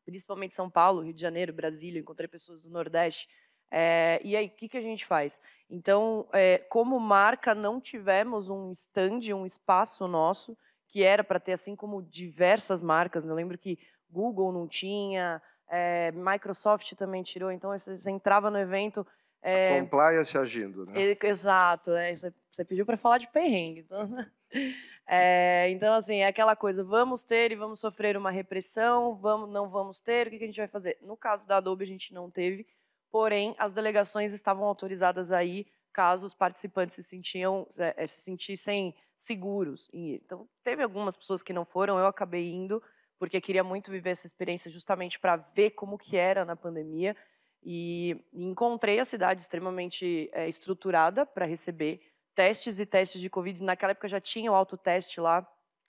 principalmente São Paulo, Rio de Janeiro, Brasília, encontrei pessoas do Nordeste. É, e aí, o que, que a gente faz? Então, é, como marca, não tivemos um stand, um espaço nosso, que era para ter, assim como diversas marcas. Né? Eu lembro que Google não tinha, é, Microsoft também tirou, então você entrava no evento. É, Compliance agindo, né? Exato, né? Você pediu para falar de perrengue. Então, né? É, então, assim, é aquela coisa, vamos ter e vamos sofrer uma repressão, vamos, não vamos ter, o que a gente vai fazer? No caso da Adobe, a gente não teve, porém, as delegações estavam autorizadas aí, caso os participantes se sentiam, é, é se sentissem seguros em ir. Então, teve algumas pessoas que não foram, eu acabei indo, porque queria muito viver essa experiência justamente para ver como que era na pandemia, e encontrei a cidade extremamente é, estruturada para receber testes e testes de Covid. Naquela época já tinha o autoteste lá,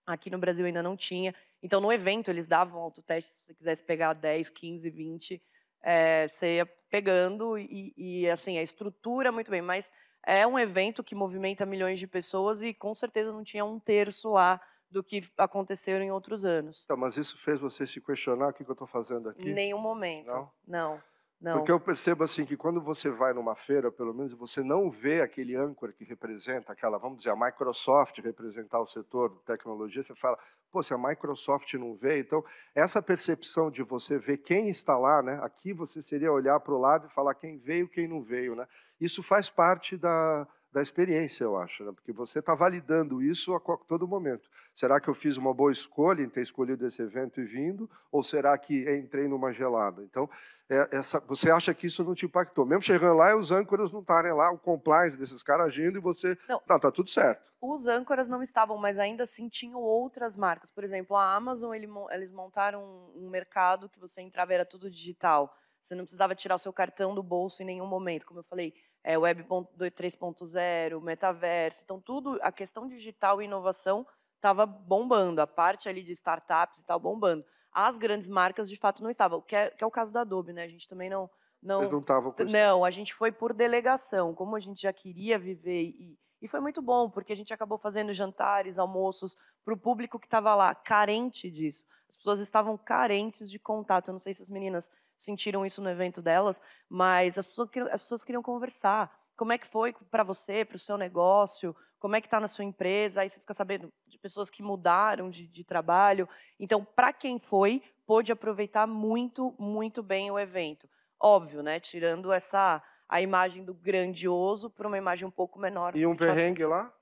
aqui no Brasil ainda não tinha. Então, no evento, eles davam autoteste, se você quisesse pegar 10, 15, 20, é, você ia pegando e, e, assim, a estrutura muito bem. Mas é um evento que movimenta milhões de pessoas e, com certeza, não tinha um terço lá do que aconteceu em outros anos. Então, mas isso fez você se questionar o que, eu estou fazendo aqui? Nenhum momento, não. não. Não. Porque eu percebo assim que quando você vai numa feira, pelo menos você não vê aquele âncora que representa aquela, vamos dizer, a Microsoft representar o setor de tecnologia, você fala, pô, se a Microsoft não vê, então essa percepção de você ver quem está lá, né? Aqui você seria olhar para o lado e falar quem veio, quem não veio, né? Isso faz parte da, da experiência, eu acho, né? porque você está validando isso a todo momento. Será que eu fiz uma boa escolha em ter escolhido esse evento e vindo, ou será que entrei numa gelada? Então, é, essa, você acha que isso não te impactou? Mesmo chegando lá, os âncoras não estarem lá, o compliance desses caras agindo e você. Não, está tudo certo. Os âncoras não estavam, mas ainda assim tinham outras marcas. Por exemplo, a Amazon, eles montaram um mercado que você entrava era tudo digital. Você não precisava tirar o seu cartão do bolso em nenhum momento, como eu falei é, Web 3.0, metaverso. Então, tudo, a questão digital e inovação estava bombando. A parte ali de startups estava bombando. As grandes marcas, de fato, não estavam, que é, que é o caso da Adobe, né? A gente também não. não Eles não estavam com isso. Não, a gente foi por delegação. Como a gente já queria viver e e foi muito bom, porque a gente acabou fazendo jantares, almoços para o público que estava lá, carente disso. As pessoas estavam carentes de contato. Eu não sei se as meninas sentiram isso no evento delas, mas as pessoas queriam, as pessoas queriam conversar. Como é que foi para você, para o seu negócio? Como é que está na sua empresa? Aí você fica sabendo de pessoas que mudaram de, de trabalho. Então, para quem foi, pôde aproveitar muito, muito bem o evento. Óbvio, né? Tirando essa a imagem do grandioso para uma imagem um pouco menor. E um perrengue lá?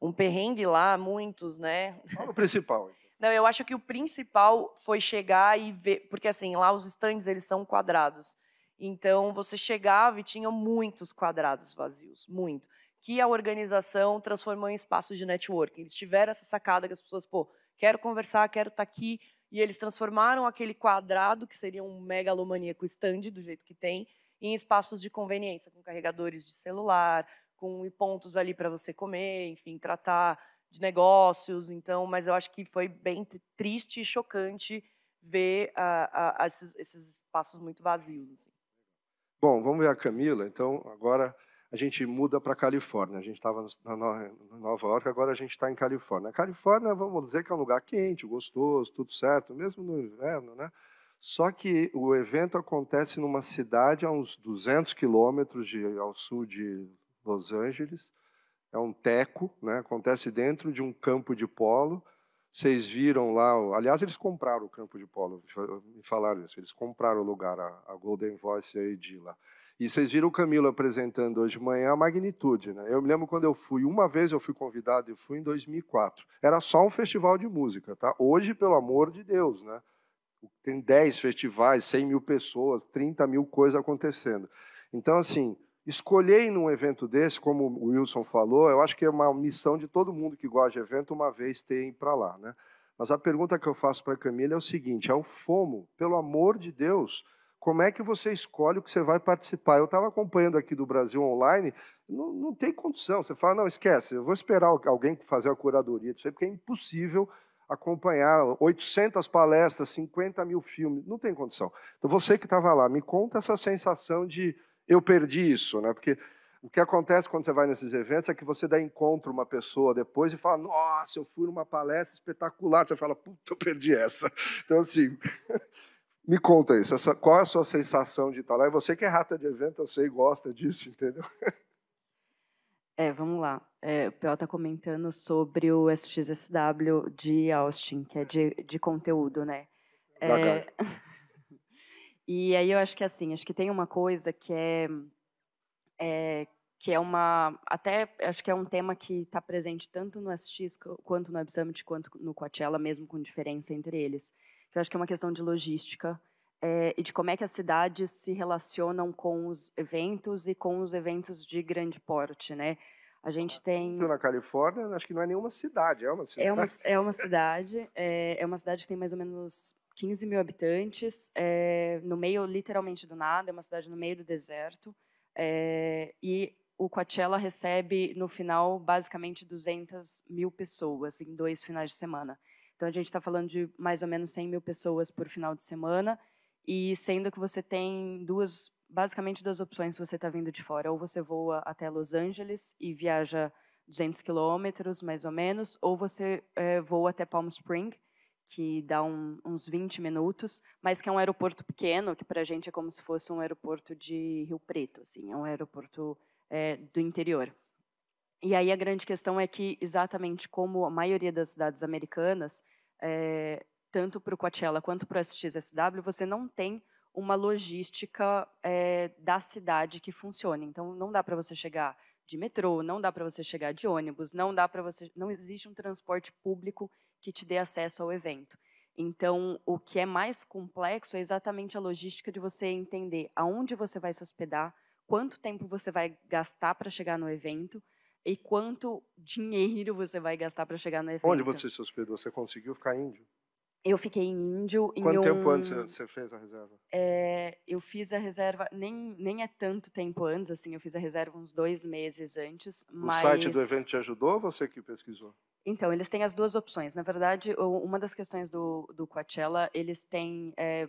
Um perrengue lá, muitos, né? Qual o principal? Então. Não, eu acho que o principal foi chegar e ver, porque assim, lá os estandes eles são quadrados. Então você chegava e tinha muitos quadrados vazios, muito. Que a organização transformou em espaço de networking. Eles tiveram essa sacada que as pessoas, pô, quero conversar, quero estar tá aqui. E eles transformaram aquele quadrado, que seria um megalomaníaco stand, do jeito que tem, em espaços de conveniência, com carregadores de celular, com pontos ali para você comer, enfim, tratar de negócios. Então, mas eu acho que foi bem triste e chocante ver a, a, a esses, esses, espaços muito vazios. Assim. Bom, vamos ver a Camila. Então, agora a gente muda para a Califórnia. A gente estava na Nova York, agora a gente está em Califórnia. A Califórnia, vamos dizer que é um lugar quente, gostoso, tudo certo, mesmo no inverno, né? Só que o evento acontece numa cidade a uns 200 quilômetros ao sul de Los Angeles. É um teco, né? acontece dentro de um campo de polo. Vocês viram lá, aliás, eles compraram o campo de polo, me falaram isso, eles compraram o lugar, a, Golden Voice e a lá. E vocês viram o Camilo apresentando hoje de manhã a magnitude. Né? Eu me lembro quando eu fui, uma vez eu fui convidado e fui em 2004. Era só um festival de música, tá? Hoje, pelo amor de Deus, né? tem 10 festivais, 100 mil pessoas, 30 mil coisas acontecendo. Então, assim, escolher num evento desse, como o Wilson falou, eu acho que é uma missão de todo mundo que gosta de evento, uma vez ter ir para lá. Né? Mas a pergunta que eu faço para a Camila é o seguinte: é o FOMO, pelo amor de Deus, como é que você escolhe o que você vai participar? Eu estava acompanhando aqui do Brasil Online, não, não, tem condição. Você fala, não, esquece, eu vou esperar alguém fazer a curadoria disso aí, porque é impossível acompanhar 800 palestras, 50 mil filmes, não tem condição. Então, você que estava lá, me conta essa sensação de eu perdi isso, né? Porque o que acontece quando você vai nesses eventos é que você dá encontro uma pessoa depois e fala: Nossa, eu fui numa palestra espetacular. Você fala: Puta, eu perdi essa. Então, assim, me conta isso. Essa, qual é a sua sensação de estar lá? E você que é rata de evento, eu sei, gosta disso, entendeu? É, vamos lá. É, o Pel está comentando sobre o SXSW de Austin, que é de, de conteúdo, né? É... e aí eu acho que assim, acho que tem uma coisa que é, é que é uma até acho que é um tema que está presente tanto no SX quanto no Web Summit quanto no Coachella, mesmo com diferença entre eles. Que eu acho que é uma questão de logística é, e de como é que as cidades se relacionam com os eventos e com os eventos de grande porte, né? A gente ah, então, tem. Na Califórnia, acho que não é nenhuma cidade, é uma cidade. É uma, é uma cidade, é, eh, é uma cidade que tem mais ou menos 15 mil habitantes, é, no meio literalmente do nada, é uma cidade no meio do deserto. É, e o Coachella recebe, no final, basicamente 200 mil pessoas em dois finais de semana. Então a gente está falando de mais ou menos 100 mil pessoas por final de semana. E sendo que você tem duas, basicamente duas opções se você está vindo de fora. Ou você voa até Los Angeles e viaja 200 quilômetros, mais ou menos, ou você é, voa até Palm Springs que dá um, uns 20 minutos, mas que é um aeroporto pequeno, que para a gente é como se fosse um aeroporto de Rio Preto, assim, é um aeroporto é, do interior. E aí a grande questão é que, exatamente como a maioria das cidades americanas, é, tanto para o Coachella quanto para o SXSW, você não tem uma logística é, da cidade que funcione. Então, não dá para você chegar de metrô, não dá para você chegar de ônibus, não dá para você, não existe um transporte público que te dê acesso ao evento. Então, o que é mais complexo é exatamente a logística de você entender aonde você vai se hospedar, quanto tempo você vai gastar para chegar no evento e quanto dinheiro você vai gastar para chegar no evento. Onde você se hospedou? Você conseguiu ficar índio? Eu fiquei em Índio. Quanto em um... tempo antes você fez a reserva? É, eu fiz a reserva, nem, nem é tanto tempo antes, assim, eu fiz a reserva uns dois meses antes. O mas... site do evento te ajudou ou você que pesquisou? Então, eles têm as duas opções. Na verdade, uma das questões do, do Coachella, eles têm é,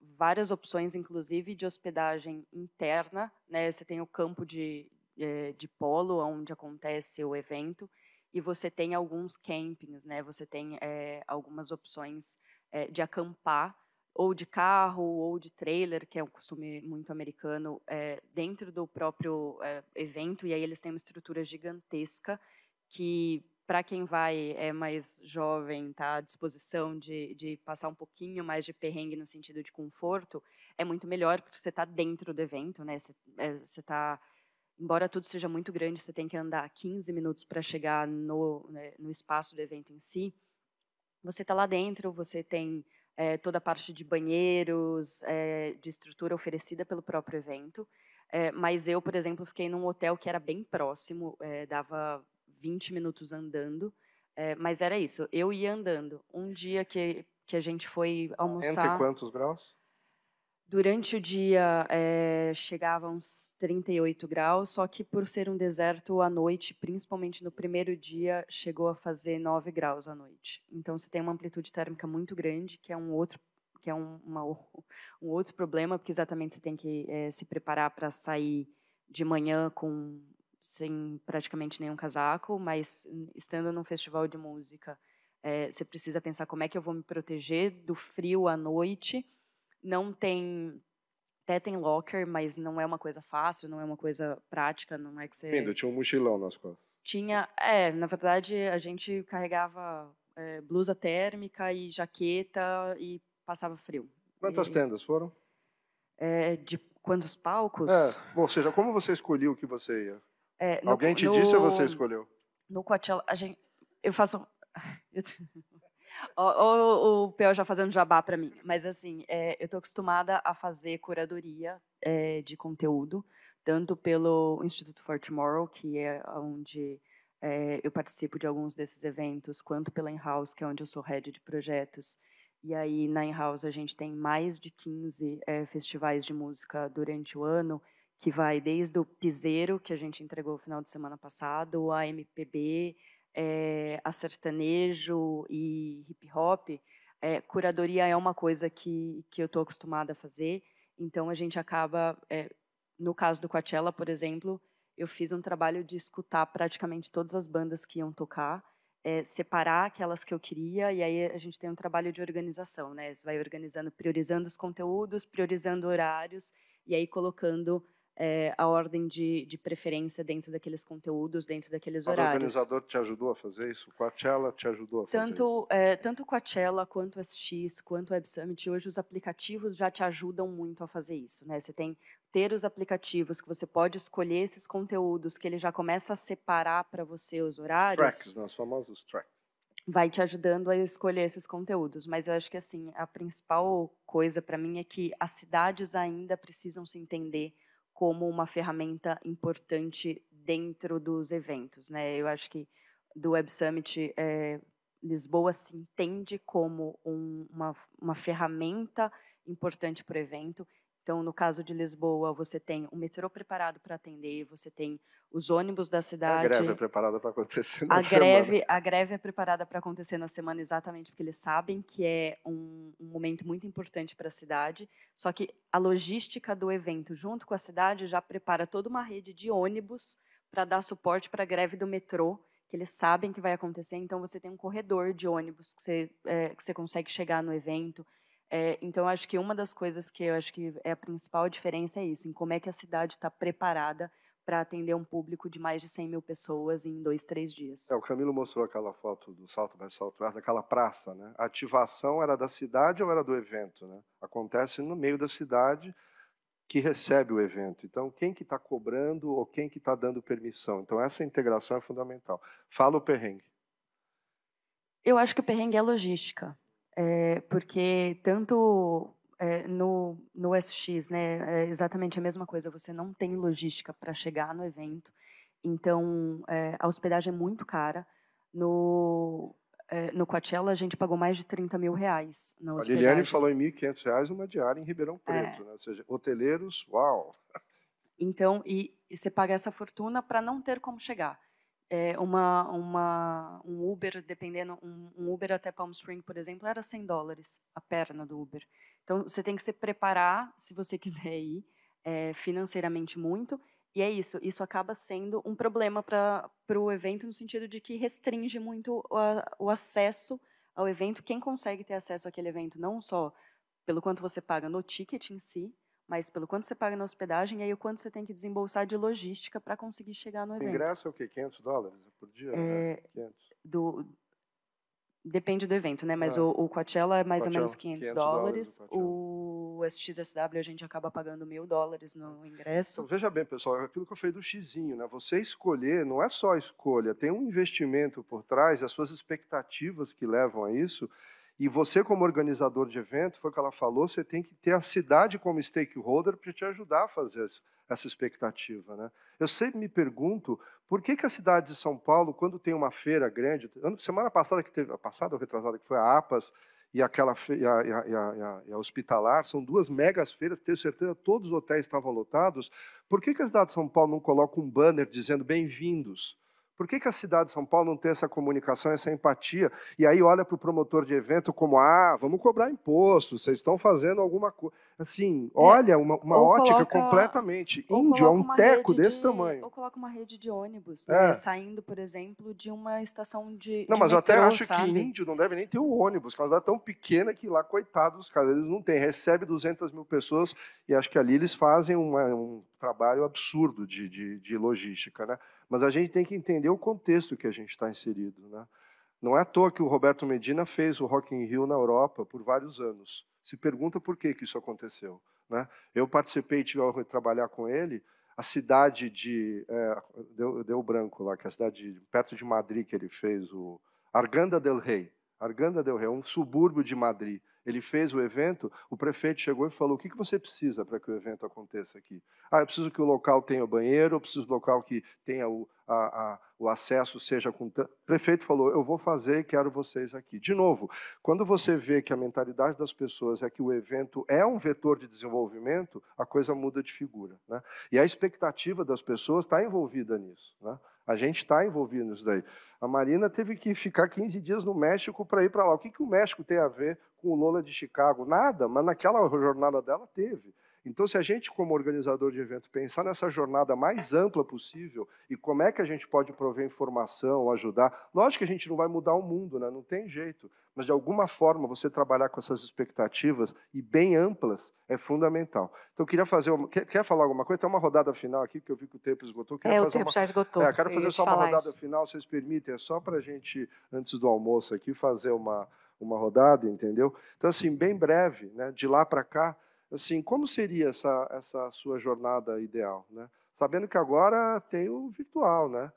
várias opções, inclusive de hospedagem interna. Né? Você tem o campo de, eh, de polo, onde acontece o evento e você tem alguns campings, né? Você tem é, algumas opções é, de acampar ou de carro ou de trailer, que é um costume muito americano, é, dentro do próprio evento. E aí eles têm uma estrutura gigantesca que para quem vai é mais jovem, tá à disposição de, de passar um pouquinho mais de perrengue no sentido de conforto, é muito melhor porque você está dentro do evento, né? Você está embora tudo seja muito grande, você tem que andar 15 minutos para chegar no, né, no espaço do evento em si. Você está lá dentro, você tem é, toda a parte de banheiros, é, de estrutura oferecida pelo próprio evento. É, mas eu, por exemplo, fiquei num hotel que era bem próximo, dava 20 minutos andando. mas era isso, eu ia andando. Um dia que, que a gente foi almoçar. Entre quantos graus? Durante o dia é, chegava a uns 38 graus, só que por ser um deserto à noite, principalmente no primeiro dia, chegou a fazer 9 graus à noite. Então você tem uma amplitude térmica muito grande, que é um outro que é um, uma, um outro problema, porque exatamente você tem que é, se preparar para sair de manhã com sem praticamente nenhum casaco, mas estando num festival de música, é, você precisa pensar como é que eu vou me proteger do frio à noite não tem até tem locker, mas não é uma coisa fácil, não é uma coisa prática, não é que você. Lindo, tinha um mochilão nas costas. Tinha, é, na verdade a gente carregava é, blusa térmica e jaqueta e passava frio. Quantas e, tendas foram? É, de quantos palcos? É, ou seja, como você escolheu o que você ia? É, no, Alguém te no, disse ou você escolheu? No Coachella, a gente, eu faço. o, o, o Pel já fazendo jabá para mim. Mas, assim, é, eu estou acostumada a fazer curadoria é, de conteúdo, tanto pelo Instituto For Tomorrow, que é onde é, eu participo de alguns desses eventos, quanto pela In-House, que é onde eu sou head de projetos. E aí, na In-House, a gente tem mais de 15 é, festivais de música durante o ano, que vai desde o Piseiro, que a gente entregou no final de semana passado, a MPB, é, a sertanejo e hip hop, é, curadoria é uma coisa que, que eu estou acostumada a fazer, então a gente acaba, é, no caso do Coachella, por exemplo, eu fiz um trabalho de escutar praticamente todas as bandas que iam tocar, é, separar aquelas que eu queria, e aí a gente tem um trabalho de organização, né? vai organizando, priorizando os conteúdos, priorizando horários, e aí colocando é, a ordem de, de, preferência dentro daqueles conteúdos, dentro daqueles horários. O organizador te ajudou a fazer isso? O Coachella te ajudou a fazer tanto, isso? É, tanto o Coachella, quanto o SX, quanto o Web Summit, hoje os aplicativos já te ajudam muito a fazer isso. Né? Você tem ter os aplicativos que você pode escolher esses conteúdos, que ele já começa a separar para você os horários. Tracks, né? os famosos tracks vai te ajudando a escolher esses conteúdos. Mas eu acho que assim a principal coisa para mim é que as cidades ainda precisam se entender como uma ferramenta importante dentro dos eventos. Né? Eu acho que do Web Summit, é, Lisboa se entende como um, uma, uma ferramenta importante para o evento então, no caso de Lisboa, você tem o metrô preparado para atender, você tem os ônibus da cidade. A greve é preparada para acontecer na a semana. Greve, a greve é preparada para acontecer na semana exatamente porque eles sabem que é um, um momento muito importante para a cidade. Só que a logística do evento, junto com a cidade, já prepara toda uma rede de ônibus para dar suporte para a greve do metrô, que eles sabem que vai acontecer. Então, você tem um corredor de ônibus que você, é, que você consegue chegar no evento. É, então, acho que uma das coisas que eu acho que é a principal diferença é isso, em como é que a cidade está preparada para atender um público de mais de 100 mil pessoas em dois, três dias. É, o Camilo mostrou aquela foto do Salto by Salto daquela praça, né? A ativação era da cidade ou era do evento, né? Acontece no meio da cidade que recebe o evento. Então, quem que está cobrando ou quem que está dando permissão? Então, essa integração é fundamental. Fala o perrengue. Eu acho que o perrengue é logística é, porque tanto é, no, no SX, né, é exatamente a mesma coisa, você não tem logística para chegar no evento, então é, a hospedagem é muito cara. No, é, no Coachella, a gente pagou mais de 30 mil reais na hospedagem. A Liliane falou em 1.500 reais uma diária em Ribeirão é. Preto, né? ou seja, hoteleiros, uau! Então, e, e você paga essa fortuna para não ter como chegar é, uma, uma, um Uber, dependendo, um, um, Uber até Palm Spring, por exemplo, era 100 dólares a perna do Uber. Então, você tem que se preparar, se você quiser ir, é, financeiramente muito. E é isso, isso acaba sendo um problema para o evento, no sentido de que restringe muito o, o acesso ao evento. Quem consegue ter acesso àquele evento, não só pelo quanto você paga no ticket em si, mas pelo quanto você paga na hospedagem e aí o quanto você tem que desembolsar de logística para conseguir chegar no evento. O ingresso é o quê? 500 dólares por dia? Né? É, né? Do, depende do evento, né? Mas ah, o, o, Coachella é mais Coachella, ou menos 500, 500 dólares. dólares o SXSW a gente acaba pagando mil dólares no ingresso. Então, veja bem, pessoal, é aquilo que eu falei do xizinho, né? Você escolher não é só escolha, tem um investimento por trás, as suas expectativas que levam a isso. E você, como organizador de evento, foi o que ela falou, você tem que ter a cidade como stakeholder para te ajudar a fazer isso, essa expectativa. Né? Eu sempre me pergunto por que, que a cidade de São Paulo, quando tem uma feira grande, semana passada que teve, passada ou retrasada, que foi a APAS e aquela e a, e, a, e a, hospitalar, são duas megas feiras, tenho certeza todos os hotéis estavam lotados. Por que, que a cidade de São Paulo não coloca um banner dizendo bem-vindos? Por que, que a cidade de São Paulo não tem essa comunicação, essa empatia? E aí olha para o promotor de evento como, ah, vamos cobrar imposto, vocês estão fazendo alguma coisa. Assim, é, olha, uma, uma ótica coloca, completamente índio, é um teco desse de, tamanho. Ou coloca uma rede de ônibus, né? É. saindo, por exemplo, de uma estação de Não, de mas metrô, eu até acho sabe? que índio não deve nem ter o um ônibus, que é uma cidade tão pequena que lá, coitados, cara, eles não têm. Recebe 200 mil pessoas e acho que ali eles fazem uma, um trabalho absurdo de, de, de logística, né? Mas a gente tem que entender o contexto que a gente está inserido. Né? Não é à toa que o Roberto Medina fez o Rock in Rio na Europa por vários anos. Se pergunta por que, que isso aconteceu. Né? Eu participei, tive a trabalhar com ele. A cidade de. É, deu, deu branco lá, que é a cidade de, perto de Madrid que ele fez, o Arganda del Rey, Arganda del Rei, um subúrbio de Madrid. Ele fez o evento, o prefeito chegou e falou: o que, você precisa para que o evento aconteça aqui? Ah, eu preciso que o local tenha banheiro, eu preciso o local que tenha o, a, a, o acesso, seja com. O prefeito falou: eu vou fazer e quero vocês aqui. De novo, quando você vê que a mentalidade das pessoas é que o evento é um vetor de desenvolvimento, a coisa muda de figura. Né? E a expectativa das pessoas está envolvida nisso. Né? A gente está envolvido nisso daí. A Marina teve que ficar 15 dias no México para ir para lá. O que, que o México tem a ver com o Lola de Chicago? Nada, mas naquela jornada dela teve. Então, se a gente, como organizador de evento, pensar nessa jornada mais ampla possível e como é que a gente pode prover informação, ajudar, lógico que a gente não vai mudar o mundo, né? não tem jeito, mas de alguma forma você trabalhar com essas expectativas e bem amplas é fundamental. Então, eu queria fazer. Uma... Quer, quer, falar alguma coisa? Tem uma rodada final aqui, porque eu vi que o tempo esgotou. Queria é, o tempo uma... já esgotou. É, quero fazer só uma rodada isso. final, vocês permitem, é só para a gente, antes do almoço aqui, fazer uma, uma rodada, entendeu? Então, assim, bem breve, né, de lá para cá assim, como seria essa, essa sua jornada ideal, né? Sabendo que agora tem o virtual, né?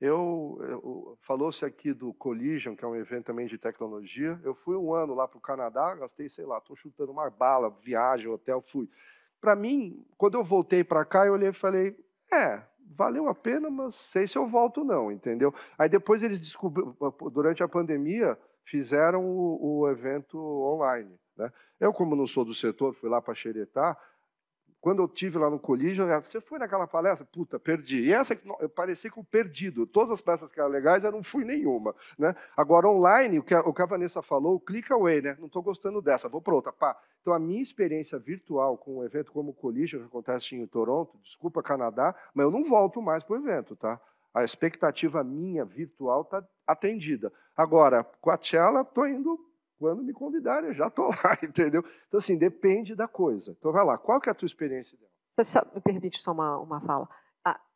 Eu, eu falou-se aqui do Collision, que é um evento também de tecnologia. Eu fui um ano lá para o Canadá, gastei, sei lá, estou chutando uma bala, viagem, hotel, fui. Para mim, quando eu voltei para cá, eu olhei e falei, é, valeu a pena, mas sei se eu volto não, entendeu? Aí depois eles descobriram, durante a pandemia, fizeram o, o evento online. Né? Eu, como não sou do setor, fui lá para xeretar. Quando eu tive lá no Collision, você foi naquela palestra? Puta, perdi. E essa, eu parecia com perdido. Todas as peças que eram legais, eu não fui nenhuma. Né? Agora, online, o que, a, o que a Vanessa falou, clica away, né? Não estou gostando dessa, vou para outra. Pá. Então, a minha experiência virtual com um evento como o colégio, que acontece em Toronto, desculpa, Canadá, mas eu não volto mais para o evento, tá? A expectativa minha virtual está atendida. Agora, com a Tchela, estou indo quando me convidarem, já estou lá, entendeu? Então, assim, depende da coisa. Então, vai lá, qual que é a tua experiência dela? Só, me permite só uma, uma fala.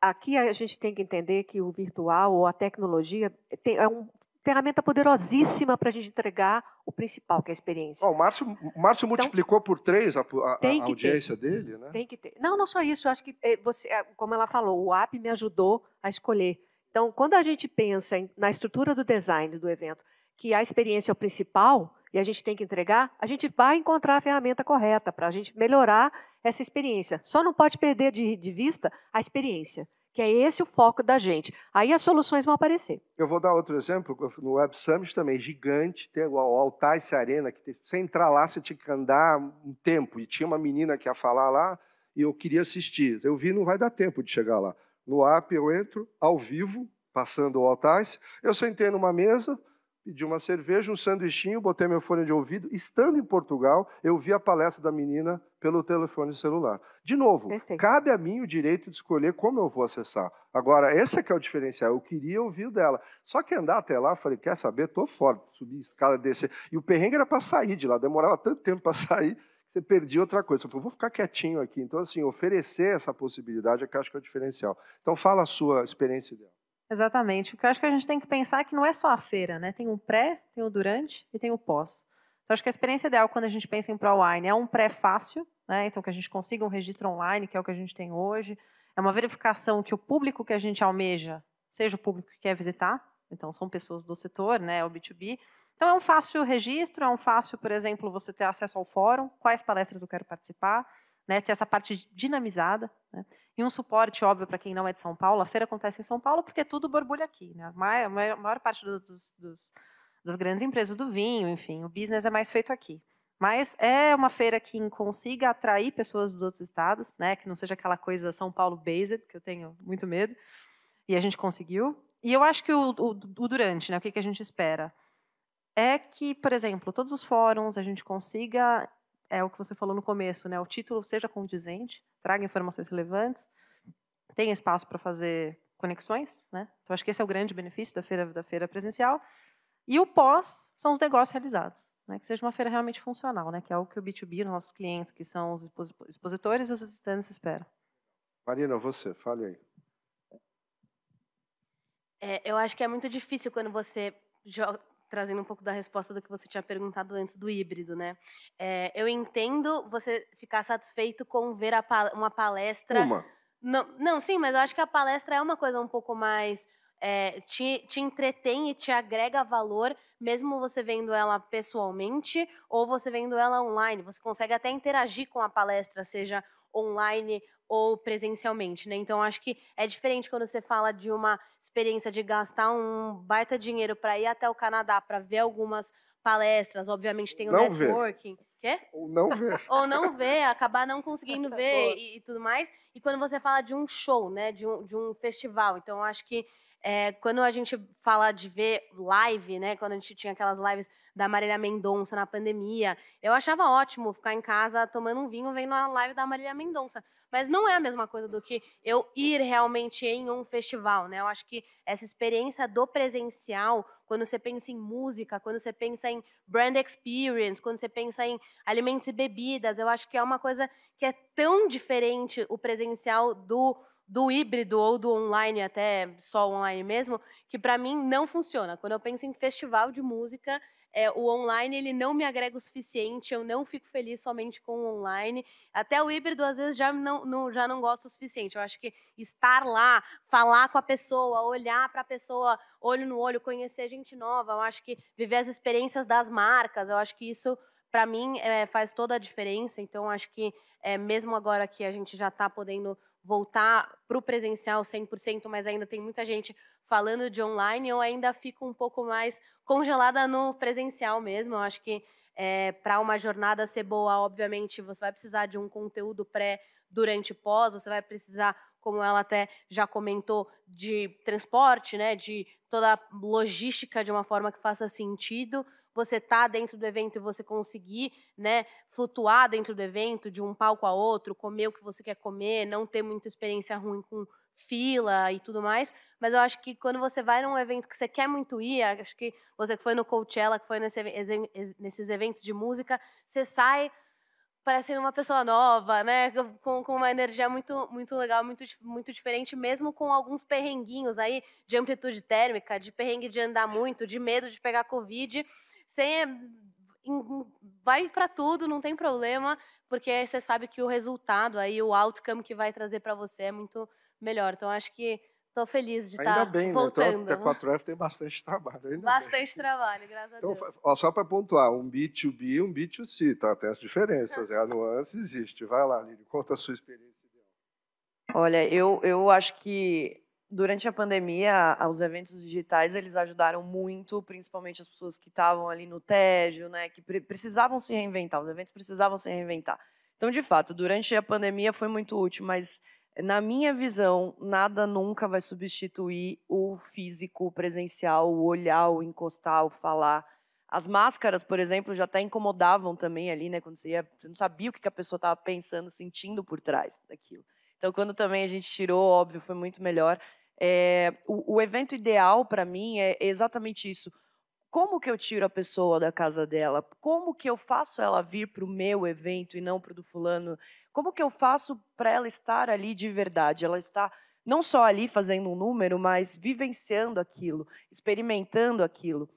Aqui a gente tem que entender que o virtual ou a tecnologia tem, é um ferramenta poderosíssima para a gente entregar o principal, que é a experiência. Oh, o Márcio, o Márcio então, multiplicou por três a, a, a audiência ter. dele, né? Tem que ter. Não, não só isso. acho que é, você, é, como ela falou, o app me ajudou a escolher. Então, quando a gente pensa em, na estrutura do design do evento, que a experiência é o principal e a gente tem que entregar, a gente vai encontrar a ferramenta correta para a gente melhorar essa experiência. Só não pode perder de, de vista a experiência que é esse o foco da gente. Aí as soluções vão aparecer. Eu vou dar outro exemplo, no Web Summit também, gigante, tem o Altice Arena, que você entrar lá, você tinha que andar um tempo, e tinha uma menina que ia falar lá, e eu queria assistir. Eu vi, não vai dar tempo de chegar lá. No app eu entro, ao vivo, passando o Altice, eu sentei numa mesa, pedi uma cerveja, um sanduichinho, botei meu fone de ouvido. Estando em Portugal, eu vi a palestra da menina pelo telefone celular. De novo, Perfeito. cabe a mim o direito de escolher como eu vou acessar. Agora, esse é que é o diferencial. Eu queria ouvir dela. Só que andar até lá, falei, quer saber? Estou fora. Subi escada, descer. E o perrengue era para sair de lá. Demorava tanto tempo para sair que você perdia outra coisa. Eu falei, vou ficar quietinho aqui. Então, assim, oferecer essa possibilidade é que acho que é o diferencial. Então, fala a sua experiência dela. Exatamente. O que eu acho que a gente tem que pensar é que não é só a feira, né? Tem o um pré, tem o durante e tem o pós. Então, acho que a experiência é ideal quando a gente pensa em online é um pré fácil, né? Então, que a gente consiga um registro online, que é o que a gente tem hoje. É uma verificação que o público que a gente almeja seja o público que quer visitar. Então, são pessoas do setor, né? É o B2B. Então, é um fácil registro, é um fácil, por exemplo, você ter acesso ao fórum, quais palestras eu quero participar, né, ter essa parte dinamizada. Né, e um suporte, óbvio, para quem não é de São Paulo. A feira acontece em São Paulo porque tudo borbulha aqui. Né, a, maior, a maior parte dos, dos, das grandes empresas do vinho, enfim, o business é mais feito aqui. Mas é uma feira que consiga atrair pessoas dos outros estados, né, que não seja aquela coisa São Paulo-based, que eu tenho muito medo. E a gente conseguiu. E eu acho que o, o, o durante, né, o que, que a gente espera? é que, por exemplo, todos os fóruns a gente consiga é o que você falou no começo, né? O título seja condizente, traga informações relevantes, tenha espaço para fazer conexões, né? Então acho que esse é o grande benefício da feira da feira presencial. E o pós são os negócios realizados, né? Que seja uma feira realmente funcional, né? Que é o que o B2B, nossos clientes, que são os expositores e os visitantes esperam. Marina, você, fale aí. É, eu acho que é muito difícil quando você trazendo um pouco da resposta do que você tinha perguntado antes do híbrido, né? É, eu entendo você ficar satisfeito com ver a, uma palestra. Uma. Não, não, sim, mas eu acho que a palestra é uma coisa um pouco mais é, te, te entretém e te agrega valor, mesmo você vendo ela pessoalmente ou você vendo ela online. Você consegue até interagir com a palestra, seja online ou presencialmente, né? Então acho que é diferente quando você fala de uma experiência de gastar um baita dinheiro para ir até o Canadá para ver algumas palestras, obviamente tem o não networking. Ver. Quê? Ou não ver. ou não ver, acabar não conseguindo ver e, e, tudo mais. E quando você fala de um show, né? De um, de um festival. Então acho que é, quando a gente fala de ver live, né? Quando a gente tinha aquelas lives da Marília Mendonça na pandemia, eu achava ótimo ficar em casa tomando um vinho vendo a live da Marília Mendonça. Mas não é a mesma coisa do que eu ir realmente em um festival, né? Eu acho que essa experiência do presencial, quando você pensa em música, quando você pensa em brand experience, quando você pensa em alimentos e bebidas, eu acho que é uma coisa que é tão diferente o presencial do do híbrido ou do online, até só online mesmo, que para mim não funciona. Quando eu penso em festival de música, é, o online ele não me agrega o suficiente, eu não fico feliz somente com o online. Até o híbrido, às vezes, já não, não já não gosto o suficiente. Eu acho que estar lá, falar com a pessoa, olhar para a pessoa olho no olho, conhecer gente nova, eu acho que viver as experiências das marcas, eu acho que isso para mim é, faz toda a diferença. Então acho que é, mesmo agora que a gente já está podendo voltar para o presencial 100%, mas ainda tem muita gente falando de online, eu ainda fico um pouco mais congelada no presencial mesmo. Eu acho que é, eh, para uma jornada ser boa, obviamente, você vai precisar de um conteúdo pré, durante e pós, você vai precisar, como ela até já comentou, de transporte, né, de toda a logística de uma forma que faça sentido, você estar tá dentro do evento e você conseguir né, flutuar dentro do evento, de um palco a outro, comer o que você quer comer, não ter muita experiência ruim com fila e tudo mais, mas eu acho que quando você vai num evento que você quer muito ir, acho que você que foi no Coachella, que foi nesse, nesses eventos de música, você sai parecendo uma pessoa nova, né? Com, com, uma energia muito, muito legal, muito, muito diferente, mesmo com alguns perrenguinhos aí de amplitude térmica, de perrengue de andar muito, de medo de pegar Covid. Você é, vai para tudo, não tem problema, porque você sabe que o resultado aí, o outcome que vai trazer para você é muito melhor. Então acho que estou feliz de estar tá voltando. Ainda bem, né? Então, a T4F tem bastante trabalho. bastante bem. trabalho, graças então, a Deus. Ó, só para pontuar, um B2B e um B2C, tá? Tem as diferenças, tá. é. a nuance existe. Vai lá, Lili, conta a sua experiência. Olha, eu, eu acho que durante a pandemia, os eventos digitais eles ajudaram muito, principalmente as pessoas que estavam ali no tédio, né, que precisavam se reinventar, os eventos precisavam se reinventar. Então, de fato, durante a pandemia foi muito útil, mas eh, na minha visão, nada nunca vai substituir o físico, o presencial, o olhar, o encostar, o falar. As máscaras, por exemplo, já até incomodavam também ali, né? Quando você ia, você não sabia o que a pessoa estava pensando, sentindo por trás daquilo. Então, quando também a gente tirou, óbvio, foi muito melhor. É, o, o evento ideal para mim é exatamente isso. Como que eu tiro a pessoa da casa dela? Como que eu faço ela vir para o meu evento e não para o do fulano? Como que eu faço para ela estar ali de verdade? Ela está não só ali fazendo um número, mas vivenciando aquilo, experimentando aquilo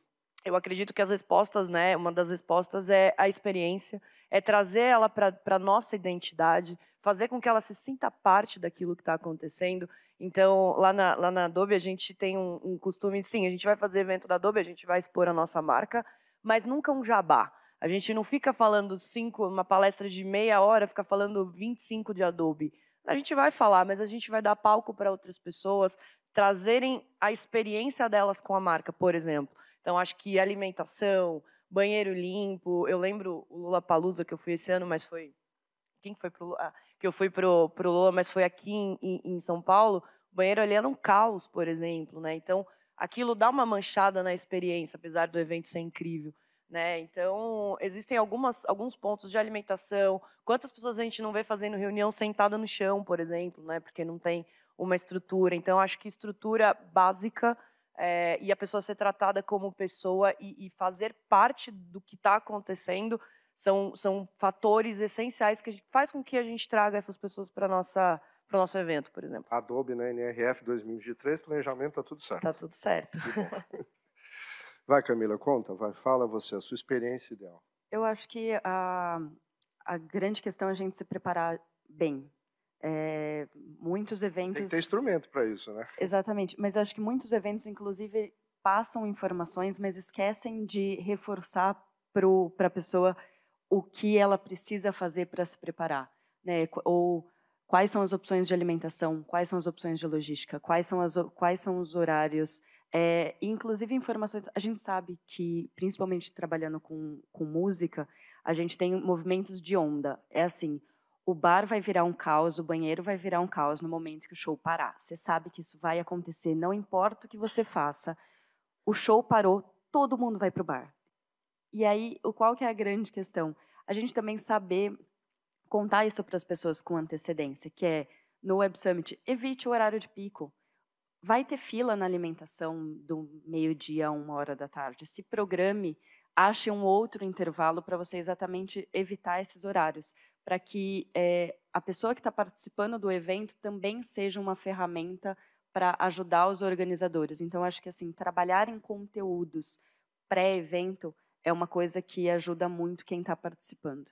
eu acredito que as respostas, né, uma das respostas é a experiência, é trazer ela para a nossa identidade, fazer com que ela se sinta parte daquilo que está acontecendo. Então, lá na, lá na Adobe, a gente tem um, um costume, sim, a gente vai fazer evento da Adobe, a gente vai expor a nossa marca, mas nunca um jabá. A gente não fica falando cinco, uma palestra de meia hora, fica falando 25 de Adobe. A gente vai falar, mas a gente vai dar palco para outras pessoas trazerem a experiência delas com a marca, por exemplo. Então, acho que alimentação, banheiro limpo. Eu lembro o Lula Palusa que eu fui esse ano, mas foi. Quem foi ah, Que eu fui pro, o Lula, mas foi aqui em, em São Paulo. O banheiro ali era um caos, por exemplo, né? Então, aquilo dá uma manchada na experiência, apesar do evento ser incrível. Né? Então, existem algumas, alguns pontos de alimentação. Quantas pessoas a gente não vê fazendo reunião sentada no chão, por exemplo, né? porque não tem uma estrutura. Então, acho que estrutura básica é, e a pessoa ser tratada como pessoa e, e fazer parte do que está acontecendo são, são fatores essenciais que gente, faz com que a gente traga essas pessoas para nossa para o nosso evento, por exemplo. Adobe na NRF 2023, planejamento, tá tudo certo. Tá tudo certo. Vai, Camila, conta, vai, fala você, a sua experiência ideal. Eu acho que a, a grande questão é a gente se preparar bem, é, muitos eventos. Tem que ter instrumento para isso, né? Exatamente. Mas eu acho que muitos eventos, inclusive, passam informações, mas esquecem de reforçar para a pessoa o que ela precisa fazer para se preparar, né? Ou quais são as opções de alimentação, quais são as opções de logística, quais são, as, quais são os horários, é, inclusive informações. A gente sabe que, principalmente trabalhando com, com música, a gente tem movimentos de onda. É assim, o bar vai virar um caos, o banheiro vai virar um caos no momento que o show parar. Você sabe que isso vai acontecer, não importa o que você faça. O show parou, todo mundo vai para o bar. E aí, o qual que é a grande questão? A gente também saber contar isso para as pessoas com antecedência, que é no Web Summit, evite o horário de pico. Vai ter fila na alimentação do meio-dia a uma hora da tarde. Se programe, ache um outro intervalo para você exatamente evitar esses horários para que é, a pessoa que está participando do evento também seja uma ferramenta para ajudar os organizadores. Então, acho que assim trabalhar em conteúdos pré-evento é uma coisa que ajuda muito quem está participando.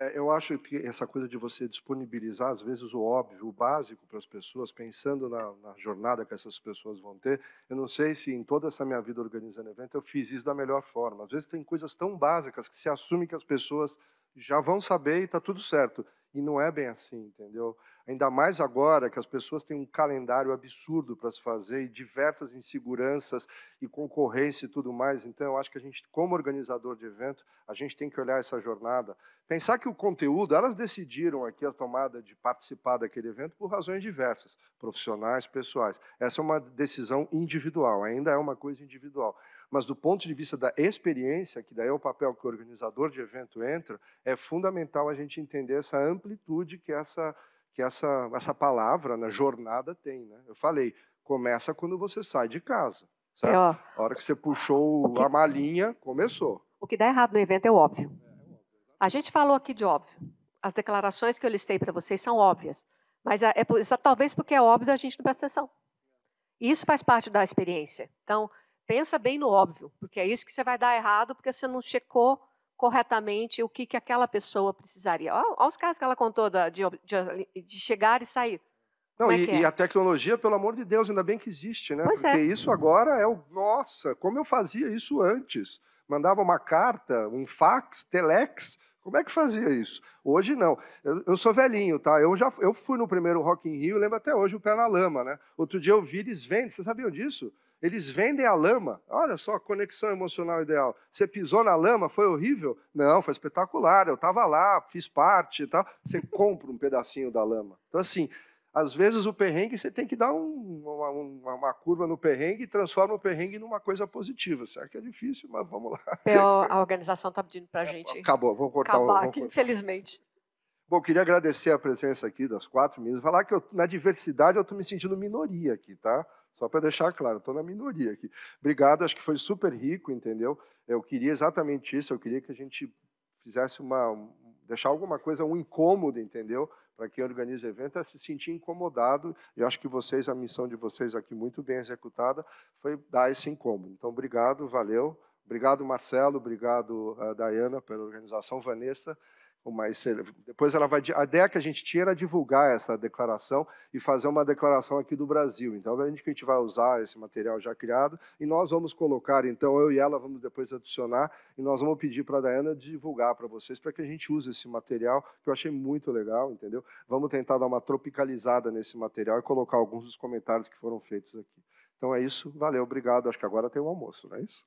É, eu acho que essa coisa de você disponibilizar, às vezes, o óbvio, o básico para as pessoas, pensando na, na, jornada que essas pessoas vão ter. Eu não sei se em toda essa minha vida organizando evento eu fiz isso da melhor forma. Às vezes tem coisas tão básicas que se assume que as pessoas já vão saber e está tudo certo. E não é bem assim, entendeu? Ainda mais agora que as pessoas têm um calendário absurdo para se fazer e diversas inseguranças e concorrência e tudo mais. Então, eu acho que a gente, como organizador de evento, a gente tem que olhar essa jornada. Pensar que o conteúdo, elas decidiram aqui a tomada de participar daquele evento por razões diversas, profissionais, pessoais. Essa é uma decisão individual, ainda é uma coisa individual. Mas do ponto de vista da experiência, que daí é o papel que o organizador de evento entra, é fundamental a gente entender essa amplitude que essa que essa essa palavra na jornada tem, né? Eu falei, começa quando você sai de casa, certo? É, ó, a hora que você puxou que, a malinha, começou. O que dá errado no evento é óbvio. A gente falou aqui de óbvio. As declarações que eu listei para vocês são óbvias, mas é, é, talvez porque é óbvio a gente não presta atenção. E isso faz parte da experiência. Então, pensa bem no óbvio, porque é isso que você vai dar errado, porque você não checou corretamente o que, que aquela pessoa precisaria. Olha, os casos que ela contou de, de, de, chegar e sair. Não, é e, é? e, a tecnologia, pelo amor de Deus, ainda bem que existe, né? Pois é. porque é. isso agora é o. Nossa, como eu fazia isso antes? Mandava uma carta, um fax, telex. Como é que fazia isso? Hoje não. Eu, eu, sou velhinho, tá? Eu já eu fui no primeiro Rock in Rio, lembro até hoje o pé na lama, né? Outro dia eu vi eles vendo, vocês sabiam disso? Eles vendem a lama. Olha só, a conexão emocional ideal. Você pisou na lama, foi horrível? Não, foi espetacular. Eu estava lá, fiz parte e tal. Você compra um pedacinho da lama. Então, assim, às vezes o perrengue você tem que dar um, uma, uma, curva no perrengue e transforma o perrengue numa coisa positiva. Será que é difícil, mas vamos lá. É, a organização está pedindo para a gente. Acabou, vamos cortar acabar o. Aqui, infelizmente. Bom, queria agradecer a presença aqui das quatro meninas. Falar que eu, na diversidade eu estou me sentindo minoria aqui, tá? Só para deixar claro, estou na minoria aqui. Obrigado, acho que foi super rico, entendeu? Eu queria exatamente isso, eu queria que a gente fizesse uma. deixar alguma coisa, um incômodo, entendeu? Para quem organiza evento, é se sentir incomodado. Eu acho que vocês, a missão de vocês aqui, muito bem executada, foi dar esse incômodo. Então, obrigado, valeu. Obrigado, Marcelo, obrigado, uh, Dayana, pela organização, Vanessa mais depois ela vai. A ideia que a gente tinha era divulgar essa declaração e fazer uma declaração aqui do Brasil. Então, obviamente que a gente vai usar esse material já criado e nós vamos colocar, então, eu e ela vamos depois adicionar e nós vamos pedir para a Dayana divulgar para vocês para que a gente use esse material, que eu achei muito legal, entendeu? Vamos tentar dar uma tropicalizada nesse material e colocar alguns dos comentários que foram feitos aqui. Então é isso, valeu, obrigado. Acho que agora tem o um almoço, não é isso?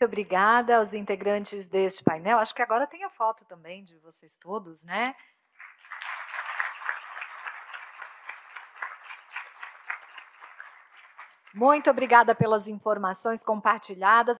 Muito obrigada aos integrantes deste painel. Acho que agora tem a foto também de vocês todos, né? Muito obrigada pelas informações compartilhadas.